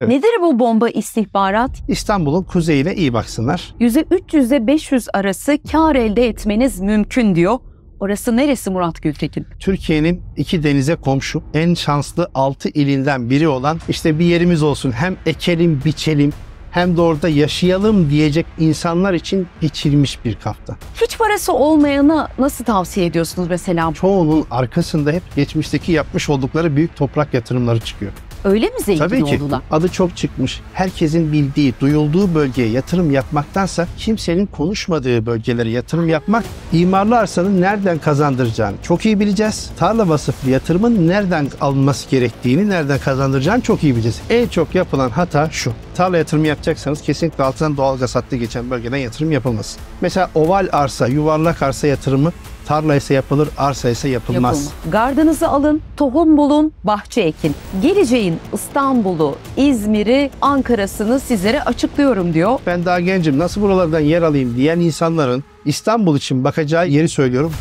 Evet. Nedir bu bomba istihbarat? İstanbul'un kuzeyine iyi baksınlar. %300 ile 500 arası kar elde etmeniz mümkün diyor. Orası neresi Murat Gültekin? Türkiye'nin iki denize komşu en şanslı 6 ilinden biri olan işte bir yerimiz olsun hem ekelim biçelim hem de orada yaşayalım diyecek insanlar için biçilmiş bir kafta. Hiç parası olmayana nasıl tavsiye ediyorsunuz mesela? Çoğunun arkasında hep geçmişteki yapmış oldukları büyük toprak yatırımları çıkıyor. Öyle mi zengin Tabii ki. oldular? Adı çok çıkmış. Herkesin bildiği, duyulduğu bölgeye yatırım yapmaktansa kimsenin konuşmadığı bölgelere yatırım yapmak imarlı arsanın nereden kazandıracağını çok iyi bileceğiz. Tarla vasıflı yatırımın nereden alınması gerektiğini, nereden kazandıracağını çok iyi bileceğiz. En çok yapılan hata şu. Tarla yatırımı yapacaksanız kesinlikle altından doğalgaz hattı geçen bölgeden yatırım yapılmasın. Mesela oval arsa, yuvarlak arsa yatırımı Tarla ise yapılır, arsa ise yapılmaz. Yapılma. Gardınızı alın, tohum bulun, bahçe ekin. Geleceğin İstanbul'u, İzmir'i, Ankara'sını sizlere açıklıyorum diyor. Ben daha gencim nasıl buralardan yer alayım diyen insanların İstanbul için bakacağı yeri söylüyorum.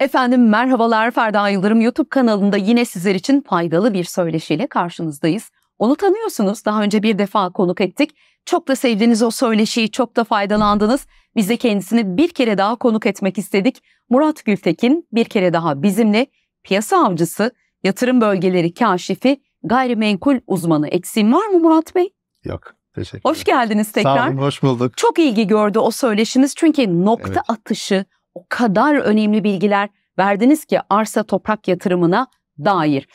Efendim merhabalar Ferda Yıldırım YouTube kanalında yine sizler için faydalı bir söyleşiyle karşınızdayız. Onu tanıyorsunuz daha önce bir defa konuk ettik. Çok da sevdiğiniz o söyleşiyi çok da faydalandınız. Biz de kendisini bir kere daha konuk etmek istedik. Murat Gültekin bir kere daha bizimle piyasa avcısı, yatırım bölgeleri kaşifi, gayrimenkul uzmanı. Eksiğim var mı Murat Bey? Yok. Teşekkür Hoş geldiniz tekrar. Sağ olun, hoş bulduk. Çok ilgi gördü o söyleşiniz çünkü nokta evet. atışı o kadar önemli bilgiler verdiniz ki arsa toprak yatırımına dair.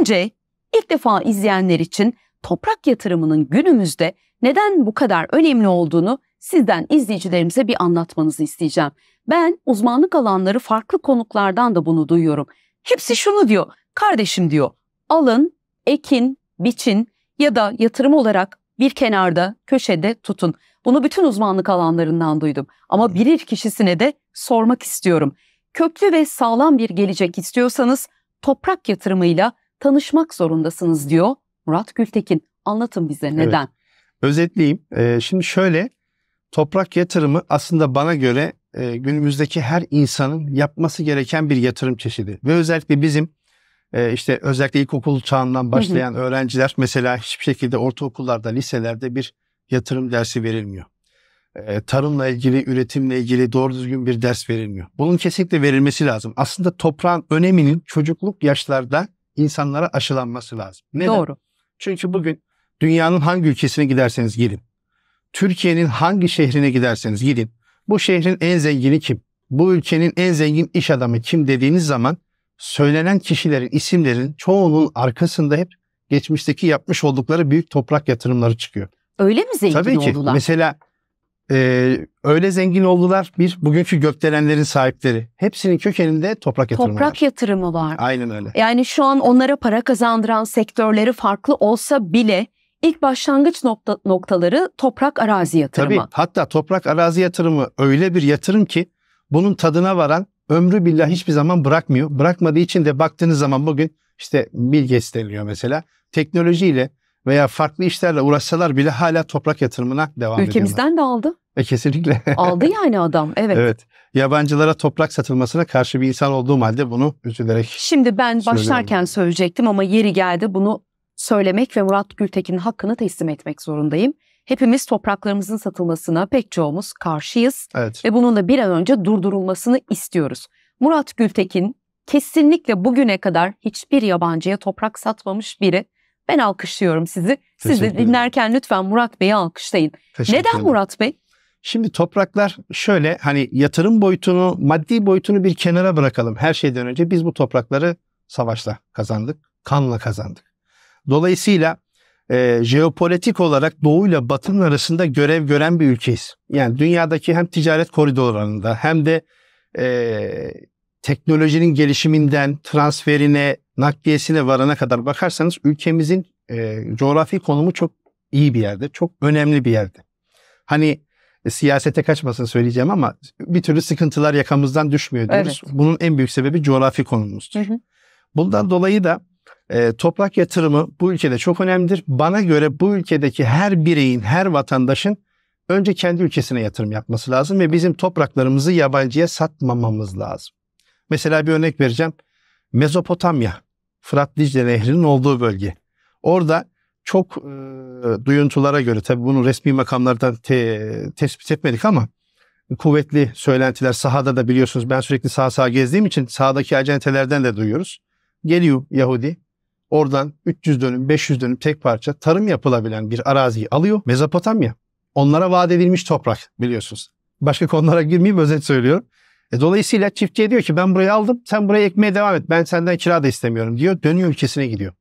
Önce ilk defa izleyenler için toprak yatırımının günümüzde neden bu kadar önemli olduğunu sizden izleyicilerimize bir anlatmanızı isteyeceğim. Ben uzmanlık alanları farklı konuklardan da bunu duyuyorum. Hepsi şunu diyor. Kardeşim diyor. Alın, ekin, biçin ya da yatırım olarak bir kenarda, köşede tutun. Bunu bütün uzmanlık alanlarından duydum. Ama bilir kişisine de sormak istiyorum. Köklü ve sağlam bir gelecek istiyorsanız toprak yatırımıyla tanışmak zorundasınız diyor Murat Gültekin. Anlatın bize neden? Evet özetleyeyim. Ee, şimdi şöyle toprak yatırımı aslında bana göre e, günümüzdeki her insanın yapması gereken bir yatırım çeşidi. Ve özellikle bizim e, işte özellikle ilkokul çağından başlayan öğrenciler mesela hiçbir şekilde ortaokullarda, liselerde bir yatırım dersi verilmiyor. E, tarımla ilgili, üretimle ilgili doğru düzgün bir ders verilmiyor. Bunun kesinlikle verilmesi lazım. Aslında toprağın öneminin çocukluk yaşlarda insanlara aşılanması lazım. Neden? Doğru. Çünkü bugün Dünyanın hangi ülkesine giderseniz gidin. Türkiye'nin hangi şehrine giderseniz gidin. Bu şehrin en zengini kim? Bu ülkenin en zengin iş adamı kim dediğiniz zaman söylenen kişilerin isimlerin çoğunun arkasında hep geçmişteki yapmış oldukları büyük toprak yatırımları çıkıyor. Öyle mi zengin Tabii ki. oldular? Mesela e, öyle zengin oldular bir bugünkü gökdelenlerin sahipleri. Hepsinin kökeninde toprak yatırımı Toprak var. yatırımı var. Aynen öyle. Yani şu an onlara para kazandıran sektörleri farklı olsa bile İlk başlangıç nokta, noktaları toprak arazi yatırımı. Tabii hatta toprak arazi yatırımı öyle bir yatırım ki bunun tadına varan ömrü billah hiçbir zaman bırakmıyor. Bırakmadığı için de baktığınız zaman bugün işte Bill deniliyor mesela. Teknolojiyle veya farklı işlerle uğraşsalar bile hala toprak yatırımına devam Ülkemizden ediyorlar. Ülkemizden de aldı. E kesinlikle. Aldı yani adam evet. Evet. Yabancılara toprak satılmasına karşı bir insan olduğum halde bunu üzülerek Şimdi ben başlarken söyleyecektim ama yeri geldi bunu söylemek ve Murat Gültekin'in hakkını teslim etmek zorundayım. Hepimiz topraklarımızın satılmasına pek çoğumuz karşıyız evet. ve bunun da bir an önce durdurulmasını istiyoruz. Murat Gültekin kesinlikle bugüne kadar hiçbir yabancıya toprak satmamış biri. Ben alkışlıyorum sizi. Siz de dinlerken lütfen Murat Bey'i alkışlayın. Neden Murat Bey? Şimdi topraklar şöyle hani yatırım boyutunu, maddi boyutunu bir kenara bırakalım. Her şeyden önce biz bu toprakları savaşla kazandık, kanla kazandık. Dolayısıyla e, jeopolitik olarak Doğu ile Batı'nın arasında görev gören bir ülkeyiz. Yani dünyadaki hem ticaret koridorlarında hem de e, teknolojinin gelişiminden transferine, nakliyesine varana kadar bakarsanız ülkemizin e, coğrafi konumu çok iyi bir yerde, çok önemli bir yerde. Hani e, siyasete kaçmasın söyleyeceğim ama bir türlü sıkıntılar yakamızdan düşmüyor diyoruz. Evet. Bunun en büyük sebebi coğrafi konumumuzdur. Hı hı. Bundan dolayı da e, toprak yatırımı bu ülkede çok önemlidir. Bana göre bu ülkedeki her bireyin, her vatandaşın önce kendi ülkesine yatırım yapması lazım ve bizim topraklarımızı yabancıya satmamamız lazım. Mesela bir örnek vereceğim. Mezopotamya, Fırat Dicle Nehri'nin olduğu bölge. Orada çok e, duyuntulara göre tabi bunu resmi makamlardan te, tespit etmedik ama kuvvetli söylentiler sahada da biliyorsunuz ben sürekli sağ sağ gezdiğim için sahadaki acentelerden de duyuyoruz. Geliyor Yahudi Oradan 300 dönüm, 500 dönüm tek parça tarım yapılabilen bir araziyi alıyor. Mezopotamya. Onlara vaat edilmiş toprak biliyorsunuz. Başka konulara girmeyeyim özet söylüyorum. E, dolayısıyla çiftçiye diyor ki ben burayı aldım sen buraya ekmeye devam et ben senden kira da istemiyorum diyor. Dönüyor ülkesine gidiyor.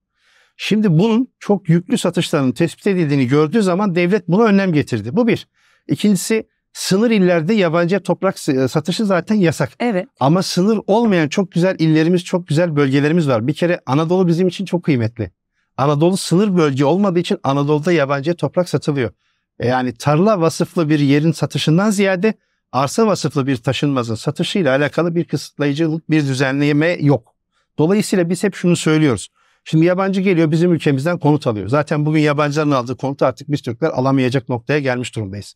Şimdi bunun çok yüklü satışlarının tespit edildiğini gördüğü zaman devlet buna önlem getirdi. Bu bir. İkincisi Sınır illerde yabancı toprak e, satışı zaten yasak. Evet. Ama sınır olmayan çok güzel illerimiz, çok güzel bölgelerimiz var. Bir kere Anadolu bizim için çok kıymetli. Anadolu sınır bölge olmadığı için Anadolu'da yabancı toprak satılıyor. E, yani tarla vasıflı bir yerin satışından ziyade arsa vasıflı bir taşınmazın satışıyla alakalı bir kısıtlayıcılık, bir düzenleme yok. Dolayısıyla biz hep şunu söylüyoruz. Şimdi yabancı geliyor bizim ülkemizden konut alıyor. Zaten bugün yabancıların aldığı konutu artık biz Türkler alamayacak noktaya gelmiş durumdayız.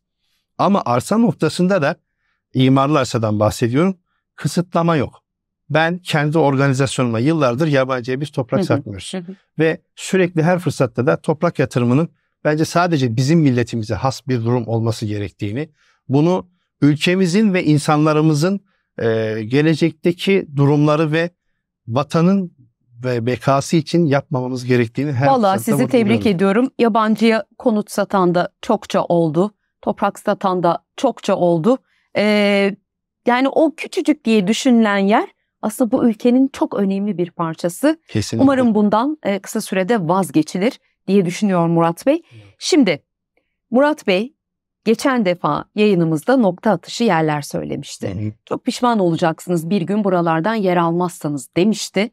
Ama arsa noktasında da imarlı arsadan bahsediyorum. Kısıtlama yok. Ben kendi organizasyonuma yıllardır yabancıya biz toprak satmıyoruz. Ve sürekli her fırsatta da toprak yatırımının bence sadece bizim milletimize has bir durum olması gerektiğini, bunu ülkemizin ve insanlarımızın e, gelecekteki durumları ve vatanın ve bekası için yapmamamız gerektiğini her Vallahi sizi tebrik ediyorum. Yabancıya konut satan da çokça oldu toprak satan da çokça oldu. Ee, yani o küçücük diye düşünülen yer aslında bu ülkenin çok önemli bir parçası. Kesinlikle. Umarım bundan e, kısa sürede vazgeçilir diye düşünüyor Murat Bey. Şimdi Murat Bey geçen defa yayınımızda nokta atışı yerler söylemişti. Hı hı. Çok pişman olacaksınız bir gün buralardan yer almazsanız demişti.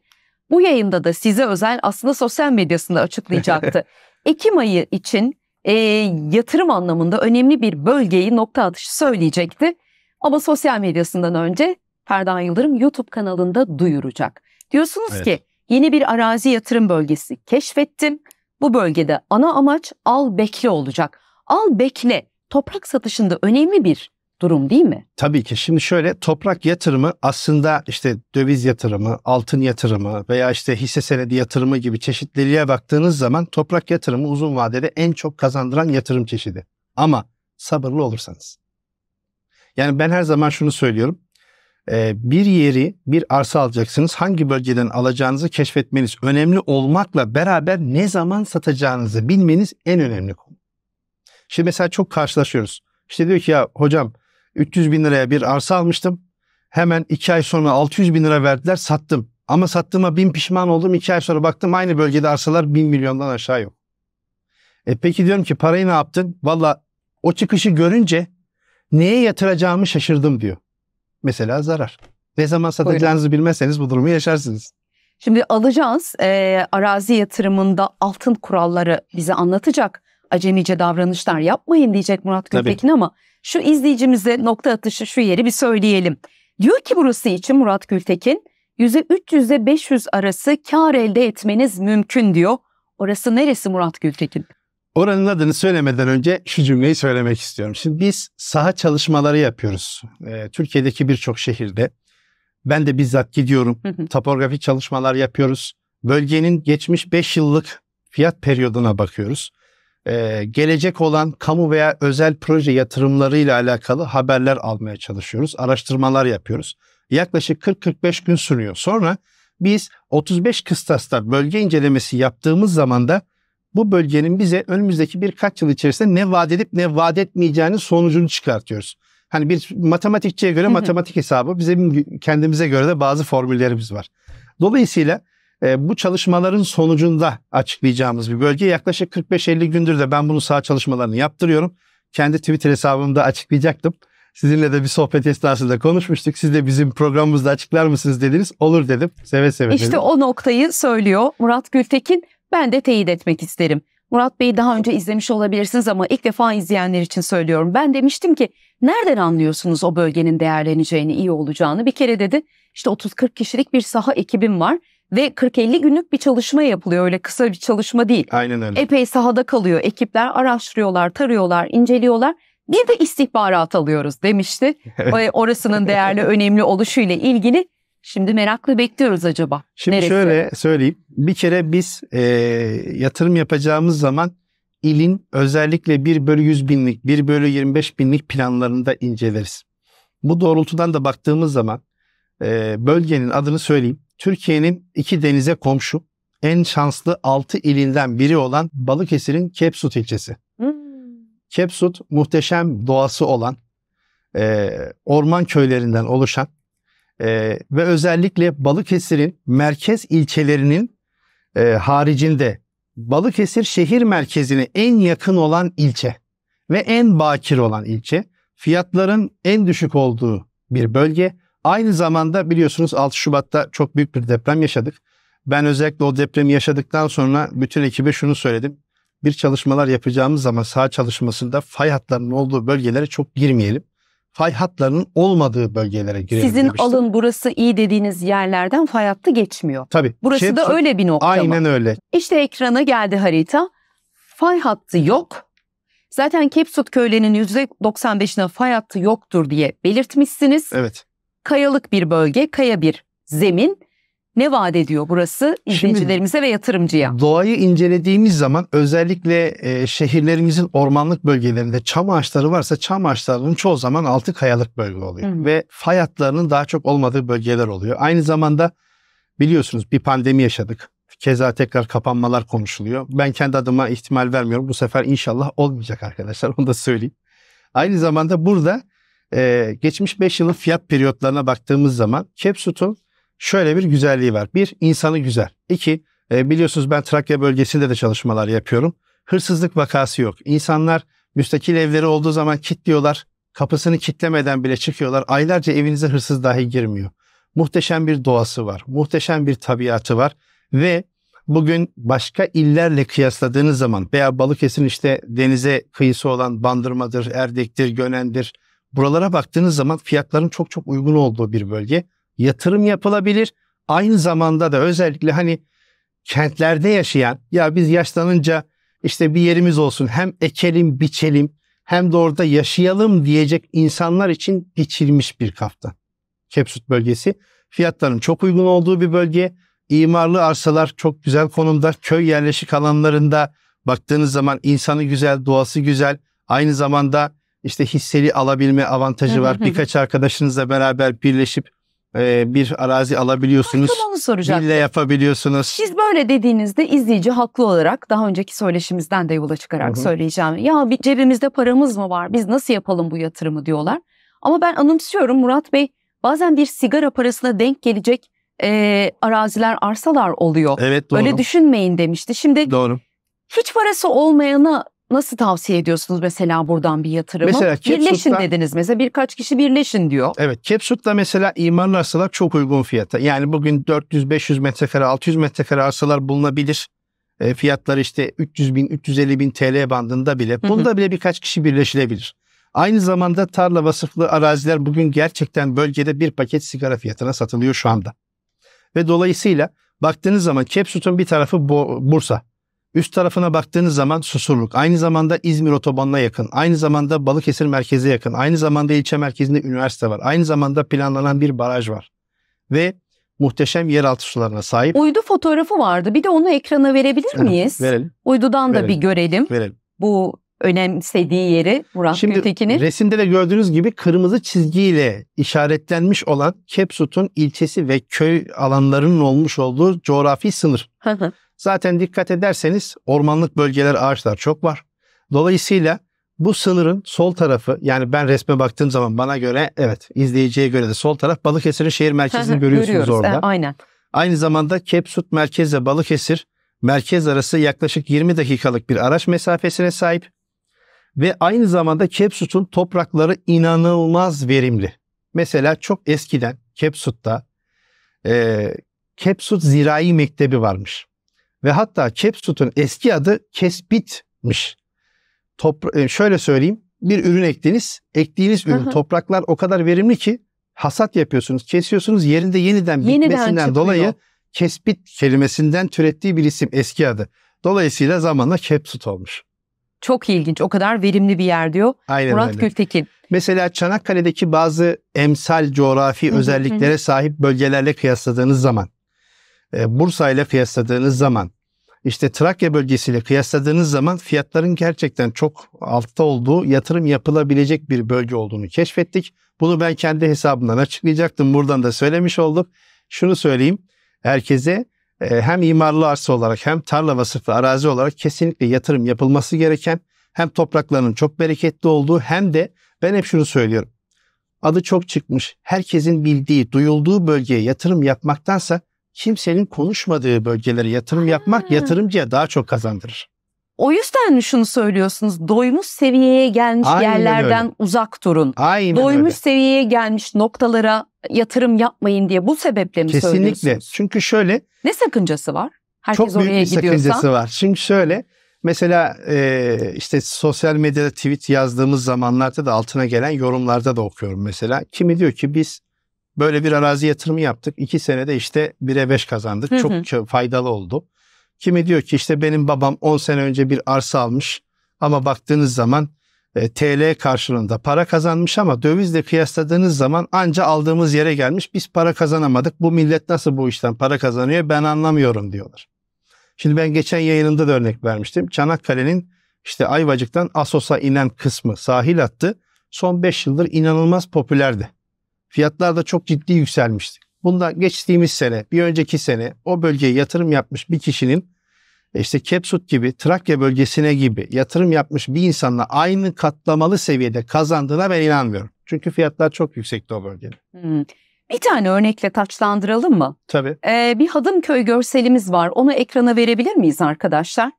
Bu yayında da size özel aslında sosyal medyasında açıklayacaktı. Ekim ayı için e, yatırım anlamında önemli bir bölgeyi nokta atışı söyleyecekti. Ama sosyal medyasından önce Ferdan Yıldırım YouTube kanalında duyuracak. Diyorsunuz evet. ki yeni bir arazi yatırım bölgesi keşfettim. Bu bölgede ana amaç al bekle olacak. Al bekle toprak satışında önemli bir durum değil mi? Tabii ki. Şimdi şöyle toprak yatırımı aslında işte döviz yatırımı, altın yatırımı veya işte hisse senedi yatırımı gibi çeşitliliğe baktığınız zaman toprak yatırımı uzun vadede en çok kazandıran yatırım çeşidi. Ama sabırlı olursanız. Yani ben her zaman şunu söylüyorum. Ee, bir yeri, bir arsa alacaksınız. Hangi bölgeden alacağınızı keşfetmeniz önemli olmakla beraber ne zaman satacağınızı bilmeniz en önemli konu. Şimdi mesela çok karşılaşıyoruz. İşte diyor ki ya hocam 300 bin liraya bir arsa almıştım. Hemen 2 ay sonra 600 bin lira verdiler sattım. Ama sattığıma bin pişman oldum. 2 ay sonra baktım aynı bölgede arsalar 1000 milyondan aşağı yok. E peki diyorum ki parayı ne yaptın? Valla o çıkışı görünce neye yatıracağımı şaşırdım diyor. Mesela zarar. Ne zaman satacağınızı bilmezseniz bu durumu yaşarsınız. Şimdi alacağız e, arazi yatırımında altın kuralları bize anlatacak. Acemice davranışlar yapmayın diyecek Murat Gültekin ama şu izleyicimize nokta atışı şu yeri bir söyleyelim. Diyor ki burası için Murat Gültekin %300 ile 500 arası kar elde etmeniz mümkün diyor. Orası neresi Murat Gültekin? Oranın adını söylemeden önce şu cümleyi söylemek istiyorum. Şimdi biz saha çalışmaları yapıyoruz. Ee, Türkiye'deki birçok şehirde. Ben de bizzat gidiyorum. Topografik çalışmalar yapıyoruz. Bölgenin geçmiş 5 yıllık fiyat periyoduna bakıyoruz e, gelecek olan kamu veya özel proje yatırımlarıyla alakalı haberler almaya çalışıyoruz. Araştırmalar yapıyoruz. Yaklaşık 40-45 gün sürüyor. Sonra biz 35 kıstasta bölge incelemesi yaptığımız zaman da bu bölgenin bize önümüzdeki birkaç yıl içerisinde ne vaat edip ne vaat etmeyeceğini sonucunu çıkartıyoruz. Hani bir matematikçiye göre matematik hesabı, bizim kendimize göre de bazı formüllerimiz var. Dolayısıyla ee, bu çalışmaların sonucunda açıklayacağımız bir bölge. Yaklaşık 45-50 gündür de ben bunu sağ çalışmalarını yaptırıyorum. Kendi Twitter hesabımda açıklayacaktım. Sizinle de bir sohbet esnasında konuşmuştuk. Siz de bizim programımızda açıklar mısınız dediniz. Olur dedim. Seve seve dedim. İşte o noktayı söylüyor Murat Gültekin. Ben de teyit etmek isterim. Murat Bey'i daha önce izlemiş olabilirsiniz ama ilk defa izleyenler için söylüyorum. Ben demiştim ki nereden anlıyorsunuz o bölgenin değerleneceğini, iyi olacağını? Bir kere dedi işte 30-40 kişilik bir saha ekibim var ve 40-50 günlük bir çalışma yapılıyor. Öyle kısa bir çalışma değil. Aynen öyle. Epey sahada kalıyor. Ekipler araştırıyorlar, tarıyorlar, inceliyorlar. Bir de istihbarat alıyoruz demişti. Orasının değerli, önemli oluşuyla ilgili. Şimdi meraklı bekliyoruz acaba. Şimdi Neresi? şöyle söyleyeyim. Bir kere biz e, yatırım yapacağımız zaman ilin özellikle 1 bölü 100 binlik, 1 bölü 25 binlik planlarını da inceleriz. Bu doğrultudan da baktığımız zaman e, bölgenin adını söyleyeyim. Türkiye'nin iki denize komşu en şanslı 6 ilinden biri olan Balıkesir'in Kepsut ilçesi. Hmm. Kepsut muhteşem doğası olan, e, orman köylerinden oluşan e, ve özellikle Balıkesir'in merkez ilçelerinin e, haricinde Balıkesir şehir merkezine en yakın olan ilçe ve en bakir olan ilçe. Fiyatların en düşük olduğu bir bölge Aynı zamanda biliyorsunuz 6 Şubat'ta çok büyük bir deprem yaşadık. Ben özellikle o depremi yaşadıktan sonra bütün ekibe şunu söyledim. Bir çalışmalar yapacağımız zaman sağ çalışmasında fay hatlarının olduğu bölgelere çok girmeyelim. Fay hatlarının olmadığı bölgelere girelim Sizin demiştim. alın burası iyi dediğiniz yerlerden fay hattı geçmiyor. Tabii. Burası şey, da öyle bir nokta Aynen mı? öyle. İşte ekrana geldi harita. Fay hattı yok. Zaten Kepsut köylerinin %95'ine fay hattı yoktur diye belirtmişsiniz. Evet. Kayalık bir bölge, kaya bir zemin. Ne vaat ediyor burası izleyicilerimize Şimdi, ve yatırımcıya? Doğayı incelediğimiz zaman özellikle e, şehirlerimizin ormanlık bölgelerinde çam ağaçları varsa çam ağaçlarının çoğu zaman altı kayalık bölge oluyor. Hı. Ve fay hatlarının daha çok olmadığı bölgeler oluyor. Aynı zamanda biliyorsunuz bir pandemi yaşadık. Keza tekrar kapanmalar konuşuluyor. Ben kendi adıma ihtimal vermiyorum. Bu sefer inşallah olmayacak arkadaşlar onu da söyleyeyim. Aynı zamanda burada ee, geçmiş 5 yılın fiyat periyotlarına baktığımız zaman Capsut'un şöyle bir güzelliği var. Bir, insanı güzel. İki, e, biliyorsunuz ben Trakya bölgesinde de çalışmalar yapıyorum. Hırsızlık vakası yok. İnsanlar müstakil evleri olduğu zaman kilitliyorlar. Kapısını kitlemeden bile çıkıyorlar. Aylarca evinize hırsız dahi girmiyor. Muhteşem bir doğası var. Muhteşem bir tabiatı var. Ve bugün başka illerle kıyasladığınız zaman veya Balıkesir'in işte denize kıyısı olan Bandırma'dır, Erdek'tir, Gönen'dir, Buralara baktığınız zaman fiyatların çok çok uygun olduğu bir bölge. Yatırım yapılabilir. Aynı zamanda da özellikle hani kentlerde yaşayan ya biz yaşlanınca işte bir yerimiz olsun hem ekelim biçelim hem de orada yaşayalım diyecek insanlar için biçilmiş bir kaftan. Kepsut bölgesi fiyatların çok uygun olduğu bir bölge. İmarlı arsalar çok güzel konumda. Köy yerleşik alanlarında baktığınız zaman insanı güzel, doğası güzel. Aynı zamanda işte hisseli alabilme avantajı var. Birkaç arkadaşınızla beraber birleşip e, bir arazi alabiliyorsunuz. Tam onu soracaktım. Villa yapabiliyorsunuz. Siz böyle dediğinizde izleyici haklı olarak daha önceki söyleşimizden de yola çıkarak Hı-hı. söyleyeceğim. Ya bir cebimizde paramız mı var? Biz nasıl yapalım bu yatırımı diyorlar. Ama ben anımsıyorum Murat Bey bazen bir sigara parasına denk gelecek e, araziler, arsalar oluyor. Evet doğru. Öyle düşünmeyin demişti. Şimdi doğru. hiç parası olmayana Nasıl tavsiye ediyorsunuz mesela buradan bir yatırımı? Mesela birleşin dediniz mesela birkaç kişi birleşin diyor. Evet Capsut'ta mesela imarlı arsalar çok uygun fiyata. Yani bugün 400-500 metrekare 600 metrekare arsalar bulunabilir. E, fiyatlar işte 300 bin 350 bin TL bandında bile. Bunda bile birkaç kişi birleşilebilir. Aynı zamanda tarla vasıflı araziler bugün gerçekten bölgede bir paket sigara fiyatına satılıyor şu anda. Ve dolayısıyla baktığınız zaman Capsut'un bir tarafı Bursa. Üst tarafına baktığınız zaman Susurluk, aynı zamanda İzmir otobanına yakın, aynı zamanda Balıkesir merkeze yakın, aynı zamanda ilçe merkezinde üniversite var, aynı zamanda planlanan bir baraj var. Ve muhteşem yeraltı sularına sahip. Uydu fotoğrafı vardı. Bir de onu ekrana verebilir miyiz? verelim. Uydudan verelim. da bir görelim. Verelim. Bu önemsediği yeri Murat Şimdi Gültekin'in. resimde de gördüğünüz gibi kırmızı çizgiyle işaretlenmiş olan Kepsut'un ilçesi ve köy alanlarının olmuş olduğu coğrafi sınır. Hı hı. Zaten dikkat ederseniz ormanlık bölgeler, ağaçlar çok var. Dolayısıyla bu sınırın sol tarafı yani ben resme baktığım zaman bana göre evet izleyiciye göre de sol taraf Balıkesir'in şehir merkezini görüyorsunuz Görüyoruz, orada. E, aynen. Aynı zamanda Kepsut merkezle Balıkesir merkez arası yaklaşık 20 dakikalık bir araç mesafesine sahip ve aynı zamanda Kepsut'un toprakları inanılmaz verimli. Mesela çok eskiden Kepsut'ta e, Kepsut Zirai Mektebi varmış ve hatta Capsut'un eski adı Kesbit'miş. Topra- e, şöyle söyleyeyim. Bir ürün ektiniz. Ektiğiniz ürün Aha. topraklar o kadar verimli ki hasat yapıyorsunuz, kesiyorsunuz. Yerinde yeniden, bitmesinden çıkıyor. dolayı Kesbit kelimesinden türettiği bir isim eski adı. Dolayısıyla zamanla Capsut olmuş. Çok ilginç. O kadar verimli bir yer diyor. Aynen Murat öyle. Gültekin. Mesela Çanakkale'deki bazı emsal coğrafi özelliklere sahip bölgelerle kıyasladığınız zaman e, Bursa ile kıyasladığınız zaman işte Trakya bölgesiyle kıyasladığınız zaman fiyatların gerçekten çok altta olduğu yatırım yapılabilecek bir bölge olduğunu keşfettik. Bunu ben kendi hesabımdan açıklayacaktım. Buradan da söylemiş olduk. Şunu söyleyeyim. Herkese e, hem imarlı arsa olarak hem tarla vasıflı arazi olarak kesinlikle yatırım yapılması gereken hem topraklarının çok bereketli olduğu hem de ben hep şunu söylüyorum. Adı çok çıkmış, herkesin bildiği, duyulduğu bölgeye yatırım yapmaktansa kimsenin konuşmadığı bölgelere yatırım yapmak yatırımcıya daha çok kazandırır. O yüzden mi şunu söylüyorsunuz? Doymuş seviyeye gelmiş Aynen yerlerden öyle. uzak durun. Aynen Doymuş öyle. seviyeye gelmiş noktalara yatırım yapmayın diye bu sebeple mi Kesinlikle. söylüyorsunuz? Kesinlikle. Çünkü şöyle. Ne sakıncası var? Herkes çok büyük oraya bir gidiyorsa. sakıncası var. Çünkü şöyle mesela e, işte sosyal medyada tweet yazdığımız zamanlarda da altına gelen yorumlarda da okuyorum mesela. Kimi diyor ki biz Böyle bir arazi yatırımı yaptık. İki senede işte 1'e 5 kazandık. Hı hı. Çok faydalı oldu. Kimi diyor ki işte benim babam 10 sene önce bir arsa almış ama baktığınız zaman e, TL karşılığında para kazanmış ama dövizle kıyasladığınız zaman anca aldığımız yere gelmiş. Biz para kazanamadık. Bu millet nasıl bu işten para kazanıyor ben anlamıyorum diyorlar. Şimdi ben geçen yayınında da örnek vermiştim. Çanakkale'nin işte Ayvacık'tan Asos'a inen kısmı sahil attı. son 5 yıldır inanılmaz popülerdi. Fiyatlar da çok ciddi yükselmişti. Bunda geçtiğimiz sene, bir önceki sene o bölgeye yatırım yapmış bir kişinin e, işte Kepsut gibi, Trakya bölgesine gibi yatırım yapmış bir insanla aynı katlamalı seviyede kazandığına ben inanmıyorum. Çünkü fiyatlar çok yüksekti o bölgede. Hmm. Bir tane örnekle taçlandıralım mı? Tabii. Ee, bir Hadımköy görselimiz var. Onu ekrana verebilir miyiz arkadaşlar?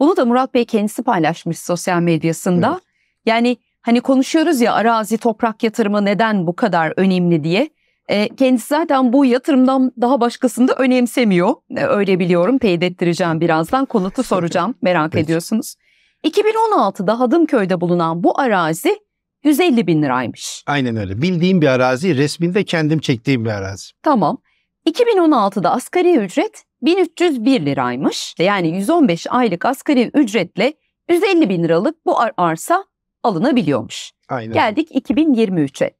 Bunu da Murat Bey kendisi paylaşmış sosyal medyasında. Evet. Yani Hani konuşuyoruz ya arazi toprak yatırımı neden bu kadar önemli diye. E, kendisi zaten bu yatırımdan daha başkasını da önemsemiyor. E, öyle biliyorum teyit ettireceğim birazdan. Konutu soracağım merak Peki. ediyorsunuz. 2016'da Hadımköy'de bulunan bu arazi 150 bin liraymış. Aynen öyle. Bildiğim bir arazi, resminde kendim çektiğim bir arazi. Tamam. 2016'da asgari ücret 1301 liraymış. Yani 115 aylık asgari ücretle 150 bin liralık bu arsa alınabiliyormuş. Aynen. Geldik 2023'e.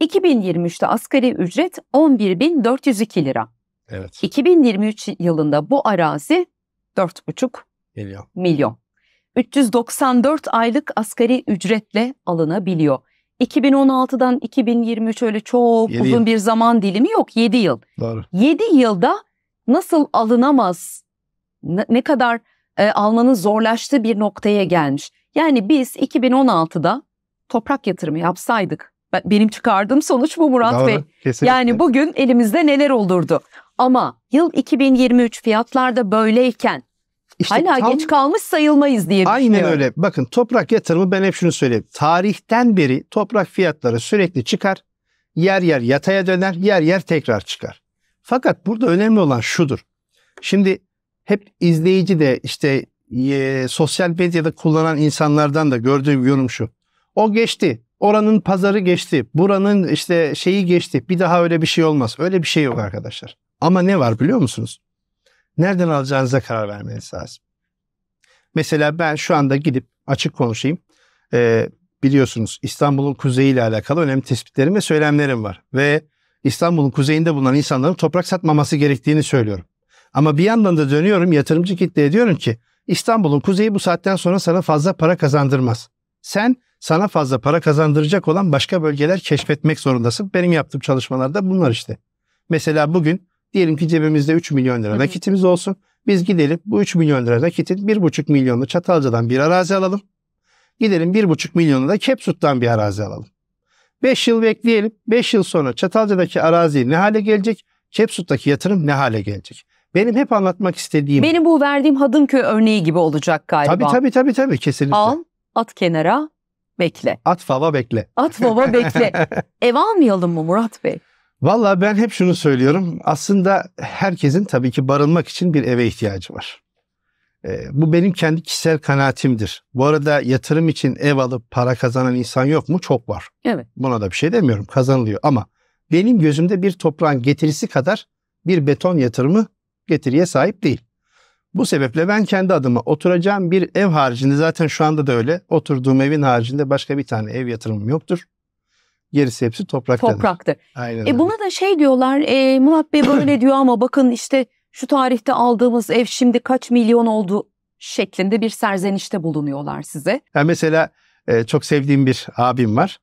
2023'te asgari ücret 11.402 lira. Evet. 2023 yılında bu arazi 4,5 milyon. milyon. 394 aylık asgari ücretle alınabiliyor. 2016'dan 2023 öyle çok Yedi uzun yıl. bir zaman dilimi yok 7 yıl. Doğru. 7 yılda nasıl alınamaz ne kadar e, almanın zorlaştığı bir noktaya gelmiş. Yani biz 2016'da toprak yatırımı yapsaydık benim çıkardığım sonuç bu Murat Doğru, Bey. Kesinlikle. Yani bugün elimizde neler olurdu? Ama yıl 2023 fiyatlarda da böyleyken işte hala tam, geç kalmış sayılmayız diye aynen düşünüyorum. Aynen öyle. Bakın toprak yatırımı ben hep şunu söyleyeyim. Tarihten beri toprak fiyatları sürekli çıkar. Yer yer yataya döner, yer yer tekrar çıkar. Fakat burada önemli olan şudur. Şimdi hep izleyici de işte e, sosyal medyada kullanan insanlardan da gördüğüm yorum şu. O geçti. Oranın pazarı geçti. Buranın işte şeyi geçti. Bir daha öyle bir şey olmaz. Öyle bir şey yok arkadaşlar. Ama ne var biliyor musunuz? Nereden alacağınıza karar vermeniz lazım. Mesela ben şu anda gidip açık konuşayım. Ee, biliyorsunuz İstanbul'un kuzeyiyle alakalı önemli tespitlerim ve söylemlerim var. Ve İstanbul'un kuzeyinde bulunan insanların toprak satmaması gerektiğini söylüyorum. Ama bir yandan da dönüyorum yatırımcı kitleye diyorum ki İstanbul'un kuzeyi bu saatten sonra sana fazla para kazandırmaz. Sen sana fazla para kazandıracak olan başka bölgeler keşfetmek zorundasın. Benim yaptığım çalışmalarda bunlar işte. Mesela bugün diyelim ki cebimizde 3 milyon lira nakitimiz olsun. Biz gidelim bu 3 milyon lira nakitin 1,5 milyonlu Çatalca'dan bir arazi alalım. Gidelim 1,5 milyonlu da Kepsut'tan bir arazi alalım. 5 yıl bekleyelim. 5 yıl sonra Çatalca'daki arazi ne hale gelecek? Kepsut'taki yatırım ne hale gelecek? Benim hep anlatmak istediğim... Benim bu verdiğim Hadımköy örneği gibi olacak galiba. Tabii tabii tabii, tabii kesinlikle. Al, at kenara, bekle. At fava bekle. At fava bekle. Ev almayalım mı Murat Bey? Valla ben hep şunu söylüyorum. Aslında herkesin tabii ki barınmak için bir eve ihtiyacı var. E, bu benim kendi kişisel kanaatimdir. Bu arada yatırım için ev alıp para kazanan insan yok mu? Çok var. Evet. Buna da bir şey demiyorum. Kazanılıyor ama benim gözümde bir toprağın getirisi kadar bir beton yatırımı getiriye sahip değil. Bu sebeple ben kendi adıma oturacağım bir ev haricinde zaten şu anda da öyle. Oturduğum evin haricinde başka bir tane ev yatırımım yoktur. Gerisi hepsi topraktadır. Topraktır. Aynen. E buna da şey diyorlar e, Murat Bey böyle diyor ama bakın işte şu tarihte aldığımız ev şimdi kaç milyon oldu şeklinde bir serzenişte bulunuyorlar size. Yani mesela e, çok sevdiğim bir abim var.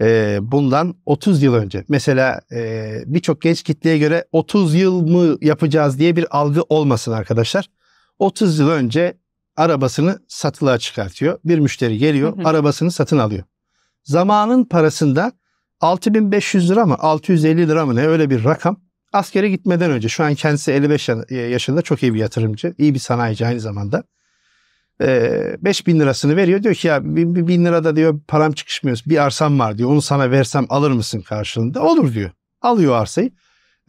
Ee, bundan 30 yıl önce. Mesela e, birçok genç kitleye göre 30 yıl mı yapacağız diye bir algı olmasın arkadaşlar. 30 yıl önce arabasını satılığa çıkartıyor. Bir müşteri geliyor, arabasını satın alıyor. Zamanın parasında 6500 lira mı 650 lira mı ne öyle bir rakam. Askere gitmeden önce şu an kendisi 55 e, yaşında çok iyi bir yatırımcı, iyi bir sanayici aynı zamanda. 5 ee, bin lirasını veriyor. Diyor ki ya bin lirada diyor param çıkışmıyor. Bir arsam var diyor. Onu sana versem alır mısın karşılığında? Olur diyor. Alıyor arsayı.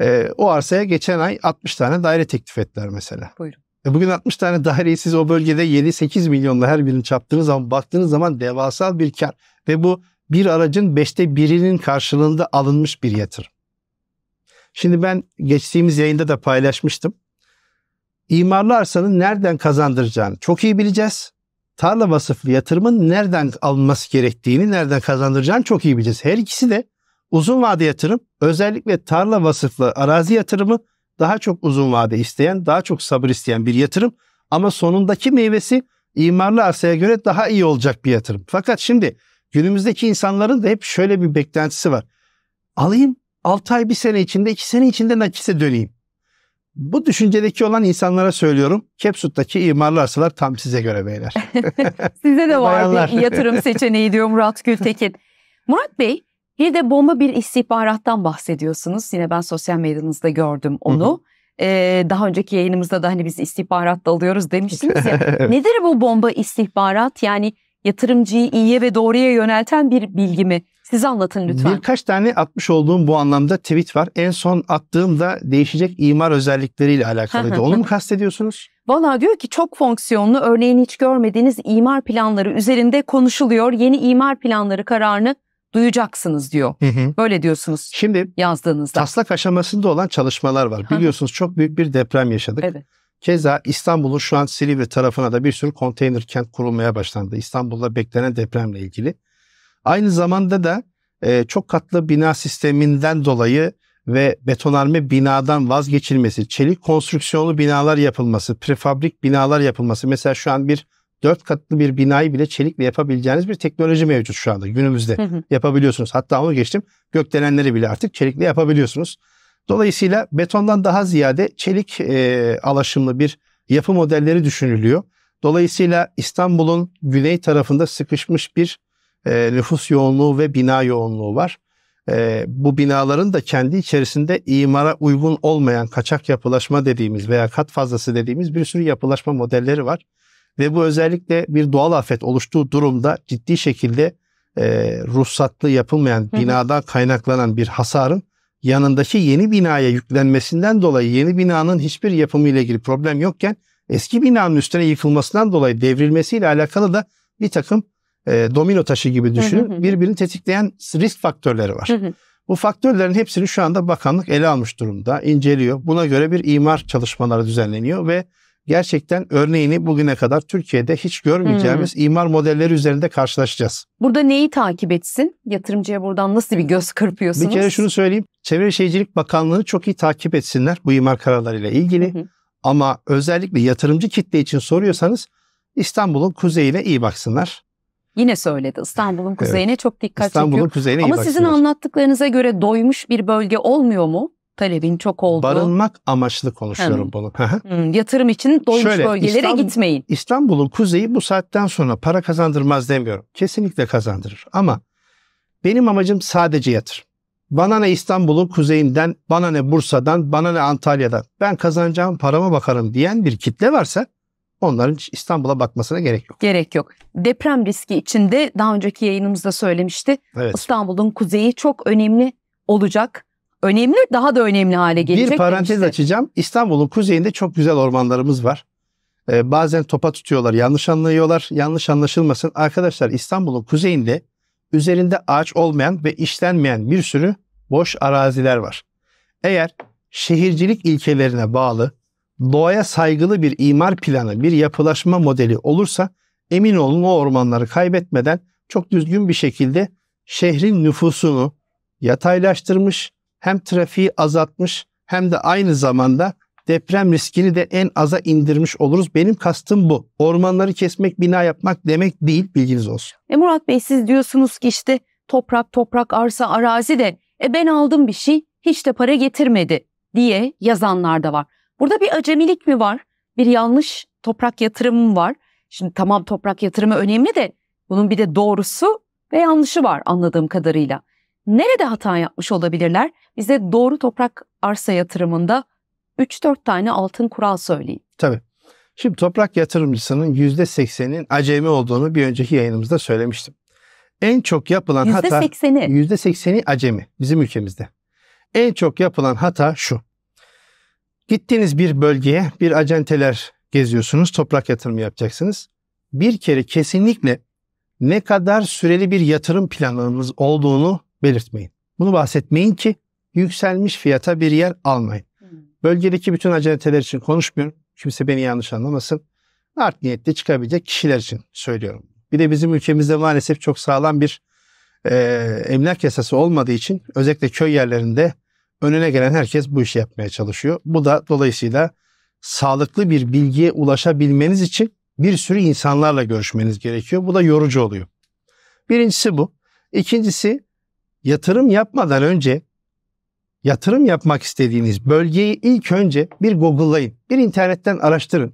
Ee, o arsaya geçen ay 60 tane daire teklif ettiler mesela. Buyurun. E, bugün 60 tane daireyi siz o bölgede 7-8 milyonla her birini çaptığınız zaman baktığınız zaman devasal bir kar. Ve bu bir aracın beşte birinin karşılığında alınmış bir yatırım. Şimdi ben geçtiğimiz yayında da paylaşmıştım. İmarlı arsanın nereden kazandıracağını çok iyi bileceğiz. Tarla vasıflı yatırımın nereden alınması gerektiğini, nereden kazandıracağını çok iyi bileceğiz. Her ikisi de uzun vade yatırım, özellikle tarla vasıflı arazi yatırımı daha çok uzun vade isteyen, daha çok sabır isteyen bir yatırım. Ama sonundaki meyvesi imarlı arsaya göre daha iyi olacak bir yatırım. Fakat şimdi günümüzdeki insanların da hep şöyle bir beklentisi var. Alayım 6 ay bir sene içinde 2 sene içinde nakise döneyim. Bu düşüncedeki olan insanlara söylüyorum. Kepsut'taki imarlı arsalar tam size göre beyler. size de var bir yatırım seçeneği diyor Murat Gültekin. Murat Bey bir de bomba bir istihbarattan bahsediyorsunuz. Yine ben sosyal medyanızda gördüm onu. ee, daha önceki yayınımızda da hani biz istihbarat da alıyoruz demiştiniz ya. Nedir bu bomba istihbarat? Yani yatırımcıyı iyiye ve doğruya yönelten bir bilgi mi? Siz anlatın lütfen. Birkaç tane atmış olduğum bu anlamda tweet var. En son attığım da değişecek imar özellikleriyle alakalıydı. Onu mu kastediyorsunuz? Valla diyor ki çok fonksiyonlu örneğin hiç görmediğiniz imar planları üzerinde konuşuluyor. Yeni imar planları kararını duyacaksınız diyor. Hı hı. Böyle diyorsunuz. Şimdi yazdığınızda. Taslak aşamasında olan çalışmalar var. Biliyorsunuz çok büyük bir deprem yaşadık. Evet. Keza İstanbul'un şu an Silivri tarafına da bir sürü konteyner kent kurulmaya başlandı. İstanbul'da beklenen depremle ilgili. Aynı zamanda da e, çok katlı bina sisteminden dolayı ve betonarme binadan vazgeçilmesi, çelik konstrüksiyonlu binalar yapılması, prefabrik binalar yapılması. Mesela şu an bir dört katlı bir binayı bile çelikle yapabileceğiniz bir teknoloji mevcut şu anda günümüzde. Hı hı. Yapabiliyorsunuz. Hatta onu geçtim. Gökdelenleri bile artık çelikle yapabiliyorsunuz. Dolayısıyla betondan daha ziyade çelik e, alaşımlı bir yapı modelleri düşünülüyor. Dolayısıyla İstanbul'un güney tarafında sıkışmış bir e, nüfus yoğunluğu ve bina yoğunluğu var. E, bu binaların da kendi içerisinde imara uygun olmayan kaçak yapılaşma dediğimiz veya kat fazlası dediğimiz bir sürü yapılaşma modelleri var. Ve bu özellikle bir doğal afet oluştuğu durumda ciddi şekilde e, ruhsatlı yapılmayan, binadan kaynaklanan bir hasarın yanındaki yeni binaya yüklenmesinden dolayı yeni binanın hiçbir yapımı ile ilgili problem yokken eski binanın üstüne yıkılmasından dolayı devrilmesiyle alakalı da bir takım e, domino taşı gibi düşünün birbirini tetikleyen risk faktörleri var. Bu faktörlerin hepsini şu anda bakanlık ele almış durumda, inceliyor. Buna göre bir imar çalışmaları düzenleniyor ve gerçekten örneğini bugüne kadar Türkiye'de hiç görmeyeceğimiz hmm. imar modelleri üzerinde karşılaşacağız. Burada neyi takip etsin? Yatırımcıya buradan nasıl bir göz kırpıyorsunuz? Bir kere şunu söyleyeyim. Çevre Şehircilik Bakanlığı çok iyi takip etsinler bu imar kararlarıyla ilgili. Ama özellikle yatırımcı kitle için soruyorsanız İstanbul'un kuzeyine iyi baksınlar. Yine söyledi İstanbul'un kuzeyine evet. çok dikkat İstanbul'un çekiyor. Kuzeyine Ama iyi sizin anlattıklarınıza göre doymuş bir bölge olmuyor mu? talebin çok olduğu. Barınmak amaçlı konuşuyorum hmm. bunu. hmm. Yatırım için doymuş Şöyle, bölgelere İstanbul, gitmeyin. İstanbul'un kuzeyi bu saatten sonra para kazandırmaz demiyorum. Kesinlikle kazandırır ama benim amacım sadece yatırım. Bana ne İstanbul'un kuzeyinden, bana ne Bursa'dan, bana ne Antalya'dan. Ben kazanacağım parama bakarım diyen bir kitle varsa onların İstanbul'a bakmasına gerek yok. Gerek yok. Deprem riski içinde daha önceki yayınımızda söylemişti. Evet. İstanbul'un kuzeyi çok önemli olacak önemli daha da önemli hale gelecek. Bir parantez demişti. açacağım. İstanbul'un kuzeyinde çok güzel ormanlarımız var. Ee, bazen topa tutuyorlar, yanlış anlıyorlar. Yanlış anlaşılmasın. Arkadaşlar İstanbul'un kuzeyinde üzerinde ağaç olmayan ve işlenmeyen bir sürü boş araziler var. Eğer şehircilik ilkelerine bağlı, doğaya saygılı bir imar planı, bir yapılaşma modeli olursa emin olun o ormanları kaybetmeden çok düzgün bir şekilde şehrin nüfusunu yataylaştırmış, hem trafiği azaltmış hem de aynı zamanda deprem riskini de en aza indirmiş oluruz. Benim kastım bu. Ormanları kesmek, bina yapmak demek değil bilginiz olsun. E Murat Bey siz diyorsunuz ki işte toprak toprak arsa arazi de e ben aldım bir şey hiç de para getirmedi diye yazanlar da var. Burada bir acemilik mi var? Bir yanlış toprak yatırımı mı var? Şimdi tamam toprak yatırımı önemli de bunun bir de doğrusu ve yanlışı var anladığım kadarıyla. Nerede hata yapmış olabilirler? Bize doğru toprak arsa yatırımında 3-4 tane altın kural söyleyin. Tabii. Şimdi toprak yatırımcısının %80'in acemi olduğunu bir önceki yayınımızda söylemiştim. En çok yapılan %80'i. hata %80'i acemi bizim ülkemizde. En çok yapılan hata şu. Gittiğiniz bir bölgeye bir acenteler geziyorsunuz, toprak yatırımı yapacaksınız. Bir kere kesinlikle ne kadar süreli bir yatırım planınız olduğunu belirtmeyin. Bunu bahsetmeyin ki yükselmiş fiyata bir yer almayın. Hmm. Bölgedeki bütün aceleteler için konuşmuyorum. Kimse beni yanlış anlamasın. Art niyetli çıkabilecek kişiler için söylüyorum. Bir de bizim ülkemizde maalesef çok sağlam bir e, emlak yasası olmadığı için özellikle köy yerlerinde önüne gelen herkes bu işi yapmaya çalışıyor. Bu da dolayısıyla sağlıklı bir bilgiye ulaşabilmeniz için bir sürü insanlarla görüşmeniz gerekiyor. Bu da yorucu oluyor. Birincisi bu. İkincisi yatırım yapmadan önce yatırım yapmak istediğiniz bölgeyi ilk önce bir Google'layın. Bir internetten araştırın.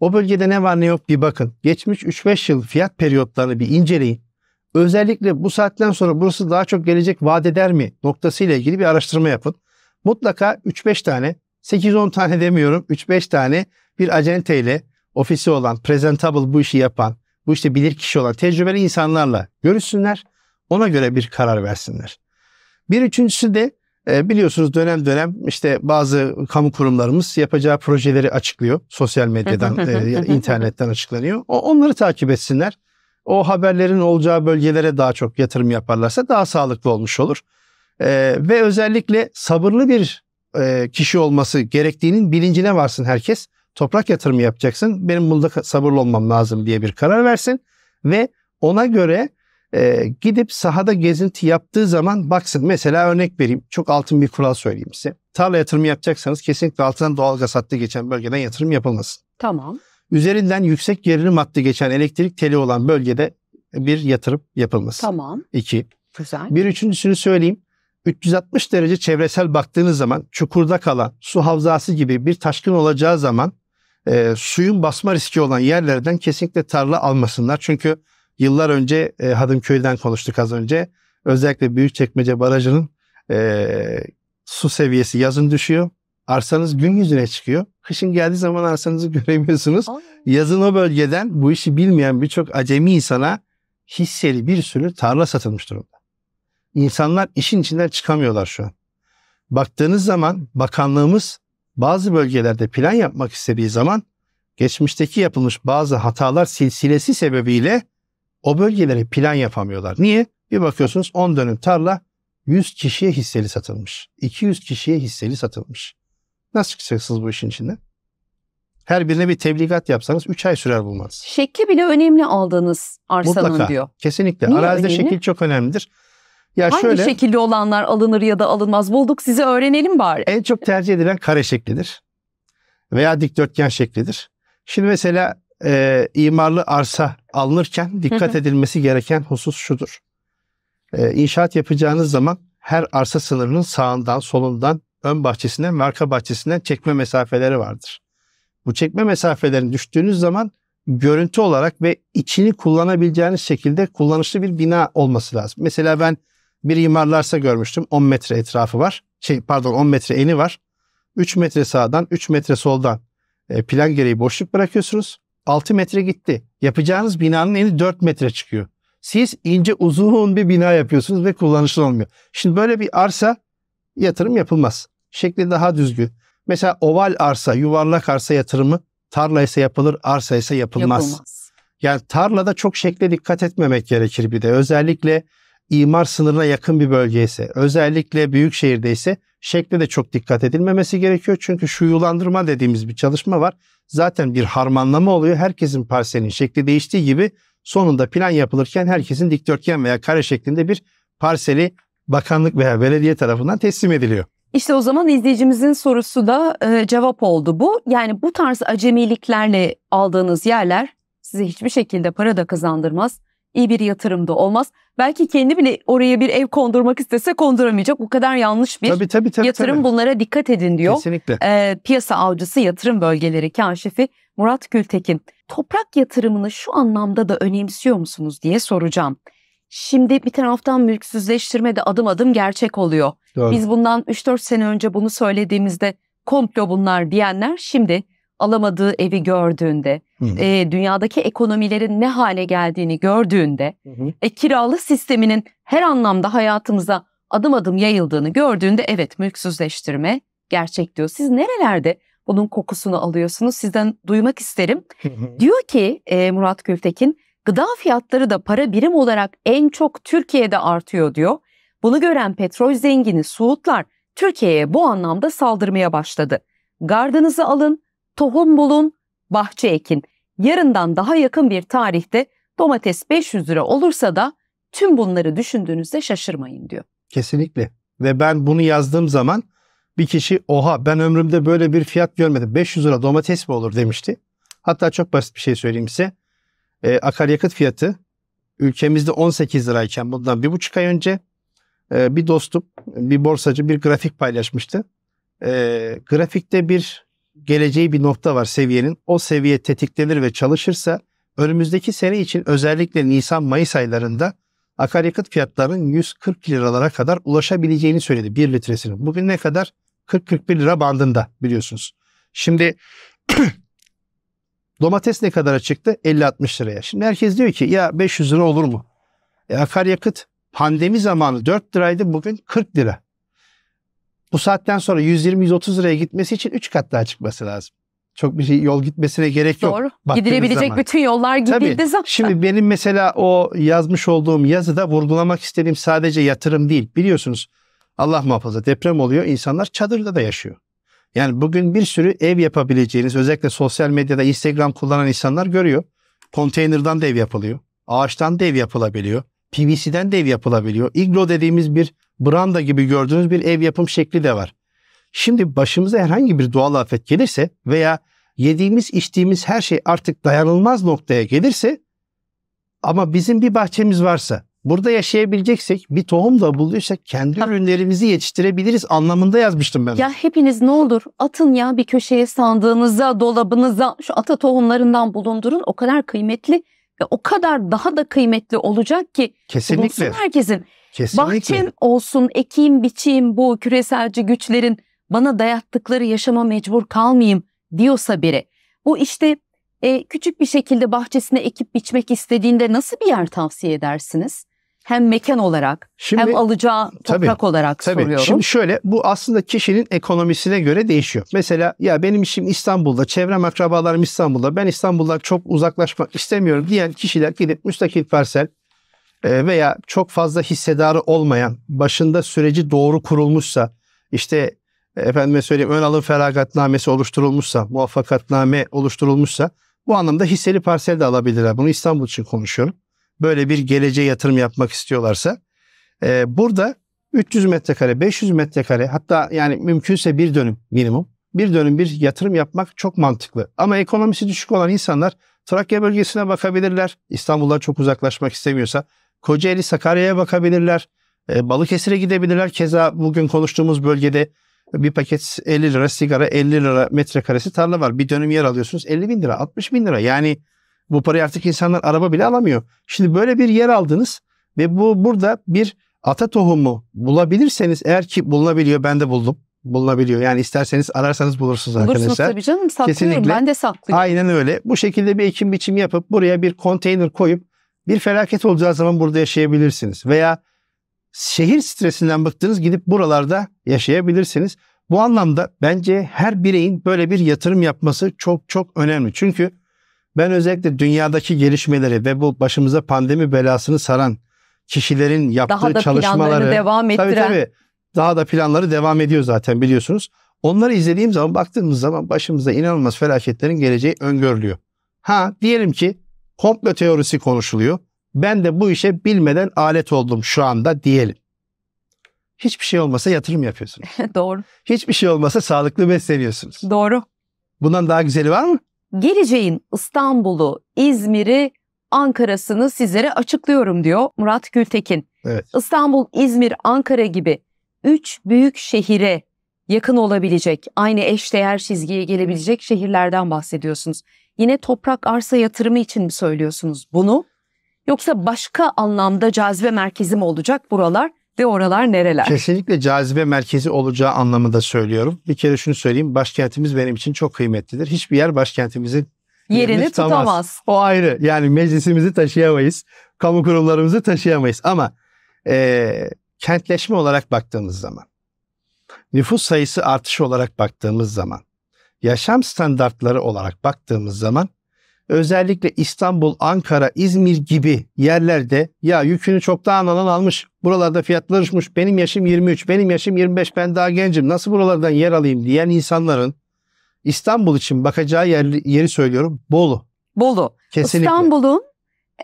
O bölgede ne var ne yok bir bakın. Geçmiş 3-5 yıl fiyat periyotlarını bir inceleyin. Özellikle bu saatten sonra burası daha çok gelecek vaat eder mi noktasıyla ilgili bir araştırma yapın. Mutlaka 3-5 tane, 8-10 tane demiyorum 3-5 tane bir acenteyle ofisi olan, presentable bu işi yapan, bu işte bilir kişi olan tecrübeli insanlarla görüşsünler. Ona göre bir karar versinler. Bir üçüncüsü de e, biliyorsunuz dönem dönem işte bazı kamu kurumlarımız yapacağı projeleri açıklıyor. Sosyal medyadan, e, internetten açıklanıyor. Onları takip etsinler. O haberlerin olacağı bölgelere daha çok yatırım yaparlarsa daha sağlıklı olmuş olur. E, ve özellikle sabırlı bir kişi olması gerektiğinin bilincine varsın herkes. Toprak yatırımı yapacaksın. Benim bunda sabırlı olmam lazım diye bir karar versin ve ona göre e, gidip sahada gezinti yaptığı zaman baksın mesela örnek vereyim çok altın bir kural söyleyeyim size. Tarla yatırımı yapacaksanız kesinlikle altından doğal gaz hattı geçen bölgeden yatırım yapılmasın. Tamam. Üzerinden yüksek gerilim hattı geçen elektrik teli olan bölgede bir yatırım yapılması. Tamam. İki. Güzel. Bir üçüncüsünü söyleyeyim. 360 derece çevresel baktığınız zaman çukurda kalan su havzası gibi bir taşkın olacağı zaman e, suyun basma riski olan yerlerden kesinlikle tarla almasınlar. Çünkü Yıllar önce e, Hadımköy'den konuştuk az önce. Özellikle Büyükçekmece Barajı'nın e, su seviyesi yazın düşüyor. Arsanız gün yüzüne çıkıyor. Kışın geldiği zaman arsanızı göremiyorsunuz. Ay. Yazın o bölgeden bu işi bilmeyen birçok acemi insana hisseli bir sürü tarla satılmış durumda. İnsanlar işin içinden çıkamıyorlar şu an. Baktığınız zaman bakanlığımız bazı bölgelerde plan yapmak istediği zaman geçmişteki yapılmış bazı hatalar silsilesi sebebiyle o bölgelere plan yapamıyorlar. Niye? Bir bakıyorsunuz 10 dönüm tarla 100 kişiye hisseli satılmış. 200 kişiye hisseli satılmış. Nasıl çıkacaksınız bu işin içinde? Her birine bir tebligat yapsanız 3 ay sürer bulmanız. Şekli bile önemli aldığınız arsanın Mutlaka, diyor. Kesinlikle. Niye Arazide önemli? şekil çok önemlidir. Ya Hangi şöyle, şekilde olanlar alınır ya da alınmaz? Bulduk sizi öğrenelim bari. En çok tercih edilen kare şeklidir. Veya dikdörtgen şeklidir. Şimdi mesela e, imarlı arsa alınırken dikkat edilmesi gereken husus şudur. E, inşaat yapacağınız zaman her arsa sınırının sağından, solundan, ön bahçesinden ve arka bahçesinden çekme mesafeleri vardır. Bu çekme mesafelerini düştüğünüz zaman görüntü olarak ve içini kullanabileceğiniz şekilde kullanışlı bir bina olması lazım. Mesela ben bir imarlarsa görmüştüm 10 metre etrafı var. Şey pardon 10 metre eni var. 3 metre sağdan 3 metre soldan e, plan gereği boşluk bırakıyorsunuz. 6 metre gitti. Yapacağınız binanın eni 4 metre çıkıyor. Siz ince uzun bir bina yapıyorsunuz ve kullanışlı olmuyor. Şimdi böyle bir arsa yatırım yapılmaz. Şekli daha düzgün. Mesela oval arsa, yuvarlak arsa yatırımı tarla ise yapılır, arsa ise yapılmaz. yapılmaz. Yani tarlada çok şekle dikkat etmemek gerekir bir de. Özellikle imar sınırına yakın bir bölge ise, özellikle büyük şehirde ise şekle de çok dikkat edilmemesi gerekiyor. Çünkü şu yulandırma dediğimiz bir çalışma var zaten bir harmanlama oluyor. Herkesin parselinin şekli değiştiği gibi sonunda plan yapılırken herkesin dikdörtgen veya kare şeklinde bir parseli bakanlık veya belediye tarafından teslim ediliyor. İşte o zaman izleyicimizin sorusu da e, cevap oldu bu. Yani bu tarz acemiliklerle aldığınız yerler size hiçbir şekilde para da kazandırmaz iyi bir yatırım da olmaz. Belki kendi bile oraya bir ev kondurmak istese konduramayacak. Bu kadar yanlış bir tabii, tabii, tabii, yatırım. Tabii. Bunlara dikkat edin diyor. Kesinlikle. Ee, piyasa avcısı yatırım bölgeleri kaşifi Murat Gültekin. Toprak yatırımını şu anlamda da önemsiyor musunuz diye soracağım. Şimdi bir taraftan mülksüzleştirme de adım adım gerçek oluyor. Doğru. Biz bundan 3-4 sene önce bunu söylediğimizde komplo bunlar diyenler şimdi alamadığı evi gördüğünde, hı hı. E, dünyadaki ekonomilerin ne hale geldiğini gördüğünde, hı hı. E, kiralı sisteminin her anlamda hayatımıza adım adım yayıldığını gördüğünde evet mülksüzleştirme gerçek diyor. Siz nerelerde bunun kokusunu alıyorsunuz? Sizden duymak isterim. diyor ki e, Murat Gültekin, gıda fiyatları da para birim olarak en çok Türkiye'de artıyor diyor. Bunu gören petrol zengini Suudlar Türkiye'ye bu anlamda saldırmaya başladı. Gardınızı alın, tohum bulun, bahçe ekin. Yarından daha yakın bir tarihte domates 500 lira olursa da tüm bunları düşündüğünüzde şaşırmayın diyor. Kesinlikle. Ve ben bunu yazdığım zaman bir kişi oha ben ömrümde böyle bir fiyat görmedim. 500 lira domates mi olur demişti. Hatta çok basit bir şey söyleyeyim size. E, akaryakıt fiyatı ülkemizde 18 lirayken bundan bir buçuk ay önce e, bir dostum, bir borsacı bir grafik paylaşmıştı. E, grafikte bir geleceği bir nokta var seviyenin. O seviye tetiklenir ve çalışırsa önümüzdeki sene için özellikle Nisan-Mayıs aylarında akaryakıt fiyatlarının 140 liralara kadar ulaşabileceğini söyledi 1 litresinin. Bugün ne kadar? 40-41 lira bandında biliyorsunuz. Şimdi domates ne kadara çıktı? 50-60 liraya. Şimdi herkes diyor ki ya 500 lira olur mu? E, akaryakıt pandemi zamanı 4 liraydı bugün 40 lira bu saatten sonra 120-130 liraya gitmesi için 3 kat daha çıkması lazım. Çok bir şey, yol gitmesine gerek Doğru. yok. Doğru. Gidilebilecek zaman. bütün yollar gidildi zaten. Şimdi benim mesela o yazmış olduğum yazıda vurgulamak istediğim sadece yatırım değil. Biliyorsunuz Allah muhafaza deprem oluyor. insanlar çadırda da yaşıyor. Yani bugün bir sürü ev yapabileceğiniz özellikle sosyal medyada Instagram kullanan insanlar görüyor. Konteynerdan da ev yapılıyor. Ağaçtan da ev yapılabiliyor. PVC'den de ev yapılabiliyor. Iglo dediğimiz bir branda gibi gördüğünüz bir ev yapım şekli de var. Şimdi başımıza herhangi bir doğal afet gelirse veya yediğimiz içtiğimiz her şey artık dayanılmaz noktaya gelirse ama bizim bir bahçemiz varsa burada yaşayabileceksek bir tohum da bulduysak kendi ürünlerimizi yetiştirebiliriz anlamında yazmıştım ben. Ya hepiniz ne olur atın ya bir köşeye sandığınıza dolabınıza şu ata tohumlarından bulundurun o kadar kıymetli ve o kadar daha da kıymetli olacak ki. Kesinlikle. Herkesin Kesinlikle. Bahçem olsun, ekeyim, biçeyim bu küreselci güçlerin bana dayattıkları yaşama mecbur kalmayayım diyorsa biri. Bu işte e, küçük bir şekilde bahçesine ekip biçmek istediğinde nasıl bir yer tavsiye edersiniz? Hem mekan olarak Şimdi, hem alacağı tabii, toprak olarak tabii. soruyorum. Şimdi şöyle bu aslında kişinin ekonomisine göre değişiyor. Mesela ya benim işim İstanbul'da, çevrem akrabalarım İstanbul'da, ben İstanbul'da çok uzaklaşmak istemiyorum diyen kişiler gidip müstakil parsel ee, veya çok fazla hissedarı olmayan, başında süreci doğru kurulmuşsa, işte efendime söyleyeyim ön alım feragatnamesi oluşturulmuşsa, muvaffakatname oluşturulmuşsa bu anlamda hisseli parsel de alabilirler. Bunu İstanbul için konuşuyorum. Böyle bir geleceğe yatırım yapmak istiyorlarsa. Ee, burada 300 metrekare, 500 metrekare hatta yani mümkünse bir dönüm minimum. Bir dönüm bir yatırım yapmak çok mantıklı. Ama ekonomisi düşük olan insanlar Trakya bölgesine bakabilirler. İstanbul'dan çok uzaklaşmak istemiyorsa Kocaeli, Sakarya'ya bakabilirler. E, Balıkesir'e gidebilirler. Keza bugün konuştuğumuz bölgede bir paket 50 lira sigara 50 lira metrekaresi tarla var. Bir dönüm yer alıyorsunuz 50 bin lira 60 bin lira. Yani bu parayı artık insanlar araba bile alamıyor. Şimdi böyle bir yer aldınız ve bu burada bir ata tohumu bulabilirseniz eğer ki bulunabiliyor ben de buldum bulunabiliyor. Yani isterseniz ararsanız bulursunuz arkadaşlar. Bulursunuz tabii canım saklıyorum Kesinlikle. ben de saklıyorum. Aynen öyle. Bu şekilde bir ekim biçim yapıp buraya bir konteyner koyup bir felaket olacağı zaman burada yaşayabilirsiniz. Veya şehir stresinden bıktınız gidip buralarda yaşayabilirsiniz. Bu anlamda bence her bireyin böyle bir yatırım yapması çok çok önemli. Çünkü ben özellikle dünyadaki gelişmeleri ve bu başımıza pandemi belasını saran kişilerin yaptığı daha da çalışmaları devam ettiren. Tabii tabii. Daha da planları devam ediyor zaten biliyorsunuz. Onları izlediğim zaman baktığımız zaman başımıza inanılmaz felaketlerin geleceği öngörülüyor. Ha diyelim ki komplo teorisi konuşuluyor. Ben de bu işe bilmeden alet oldum şu anda diyelim. Hiçbir şey olmasa yatırım yapıyorsunuz. Doğru. Hiçbir şey olmasa sağlıklı besleniyorsunuz. Doğru. Bundan daha güzeli var mı? Geleceğin İstanbul'u, İzmir'i, Ankara'sını sizlere açıklıyorum diyor Murat Gültekin. Evet. İstanbul, İzmir, Ankara gibi üç büyük şehire yakın olabilecek, aynı eşdeğer çizgiye gelebilecek şehirlerden bahsediyorsunuz. Yine toprak arsa yatırımı için mi söylüyorsunuz bunu? Yoksa başka anlamda cazibe merkezi mi olacak buralar ve oralar nereler? Kesinlikle cazibe merkezi olacağı anlamı da söylüyorum. Bir kere şunu söyleyeyim, başkentimiz benim için çok kıymetlidir. Hiçbir yer başkentimizin yerini tutamaz. tutamaz. O ayrı. Yani meclisimizi taşıyamayız, kamu kurumlarımızı taşıyamayız. Ama e, kentleşme olarak baktığımız zaman nüfus sayısı artışı olarak baktığımız zaman, yaşam standartları olarak baktığımız zaman özellikle İstanbul, Ankara, İzmir gibi yerlerde ya yükünü çoktan alan almış, buralarda fiyatlar uçmuş, benim yaşım 23, benim yaşım 25, ben daha gencim, nasıl buralardan yer alayım diyen insanların İstanbul için bakacağı yer, yeri söylüyorum Bolu. Bolu. Kesinlikle. İstanbul'un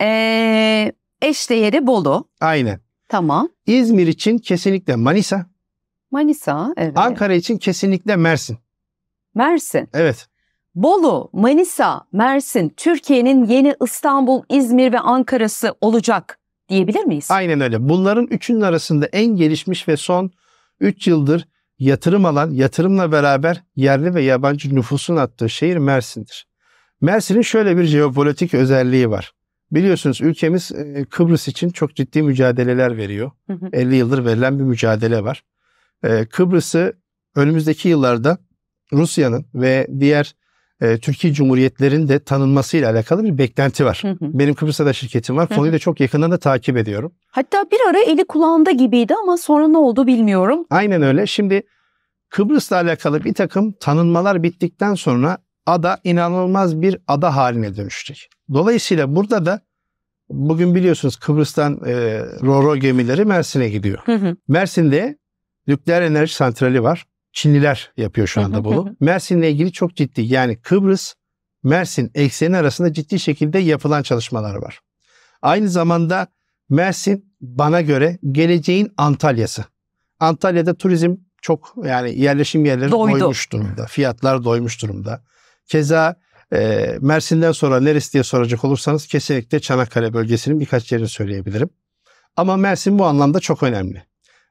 ee, eş değeri Bolu. Aynen. Tamam. İzmir için kesinlikle Manisa. Manisa. Evet. Ankara için kesinlikle Mersin. Mersin. Evet. Bolu, Manisa, Mersin, Türkiye'nin yeni İstanbul, İzmir ve Ankara'sı olacak diyebilir miyiz? Aynen öyle. Bunların üçünün arasında en gelişmiş ve son 3 yıldır yatırım alan, yatırımla beraber yerli ve yabancı nüfusun attığı şehir Mersin'dir. Mersin'in şöyle bir jeopolitik özelliği var. Biliyorsunuz ülkemiz e, Kıbrıs için çok ciddi mücadeleler veriyor. Hı 50 yıldır verilen bir mücadele var. Ee, Kıbrıs'ı önümüzdeki yıllarda Rusya'nın ve diğer e, Türkiye cumhuriyetlerinin de tanınmasıyla alakalı bir beklenti var. Hı hı. Benim Kıbrıs'ta da şirketim var. Konuyu da çok yakından da takip ediyorum. Hatta bir ara eli kulağında gibiydi ama sonra ne oldu bilmiyorum. Aynen öyle. Şimdi Kıbrıs'la alakalı bir takım tanınmalar bittikten sonra ada inanılmaz bir ada haline dönüşecek. Dolayısıyla burada da bugün biliyorsunuz Kıbrıs'tan e, Roro gemileri Mersin'e gidiyor. Hı hı. Mersin'de nükleer enerji santrali var. Çinliler yapıyor şu anda bunu. Mersin'le ilgili çok ciddi yani Kıbrıs Mersin ekseni arasında ciddi şekilde yapılan çalışmalar var. Aynı zamanda Mersin bana göre geleceğin Antalya'sı. Antalya'da turizm çok yani yerleşim yerleri Doydu. doymuş durumda. Fiyatlar doymuş durumda. Keza e, Mersin'den sonra neresi diye soracak olursanız kesinlikle Çanakkale bölgesinin birkaç yerini söyleyebilirim. Ama Mersin bu anlamda çok önemli.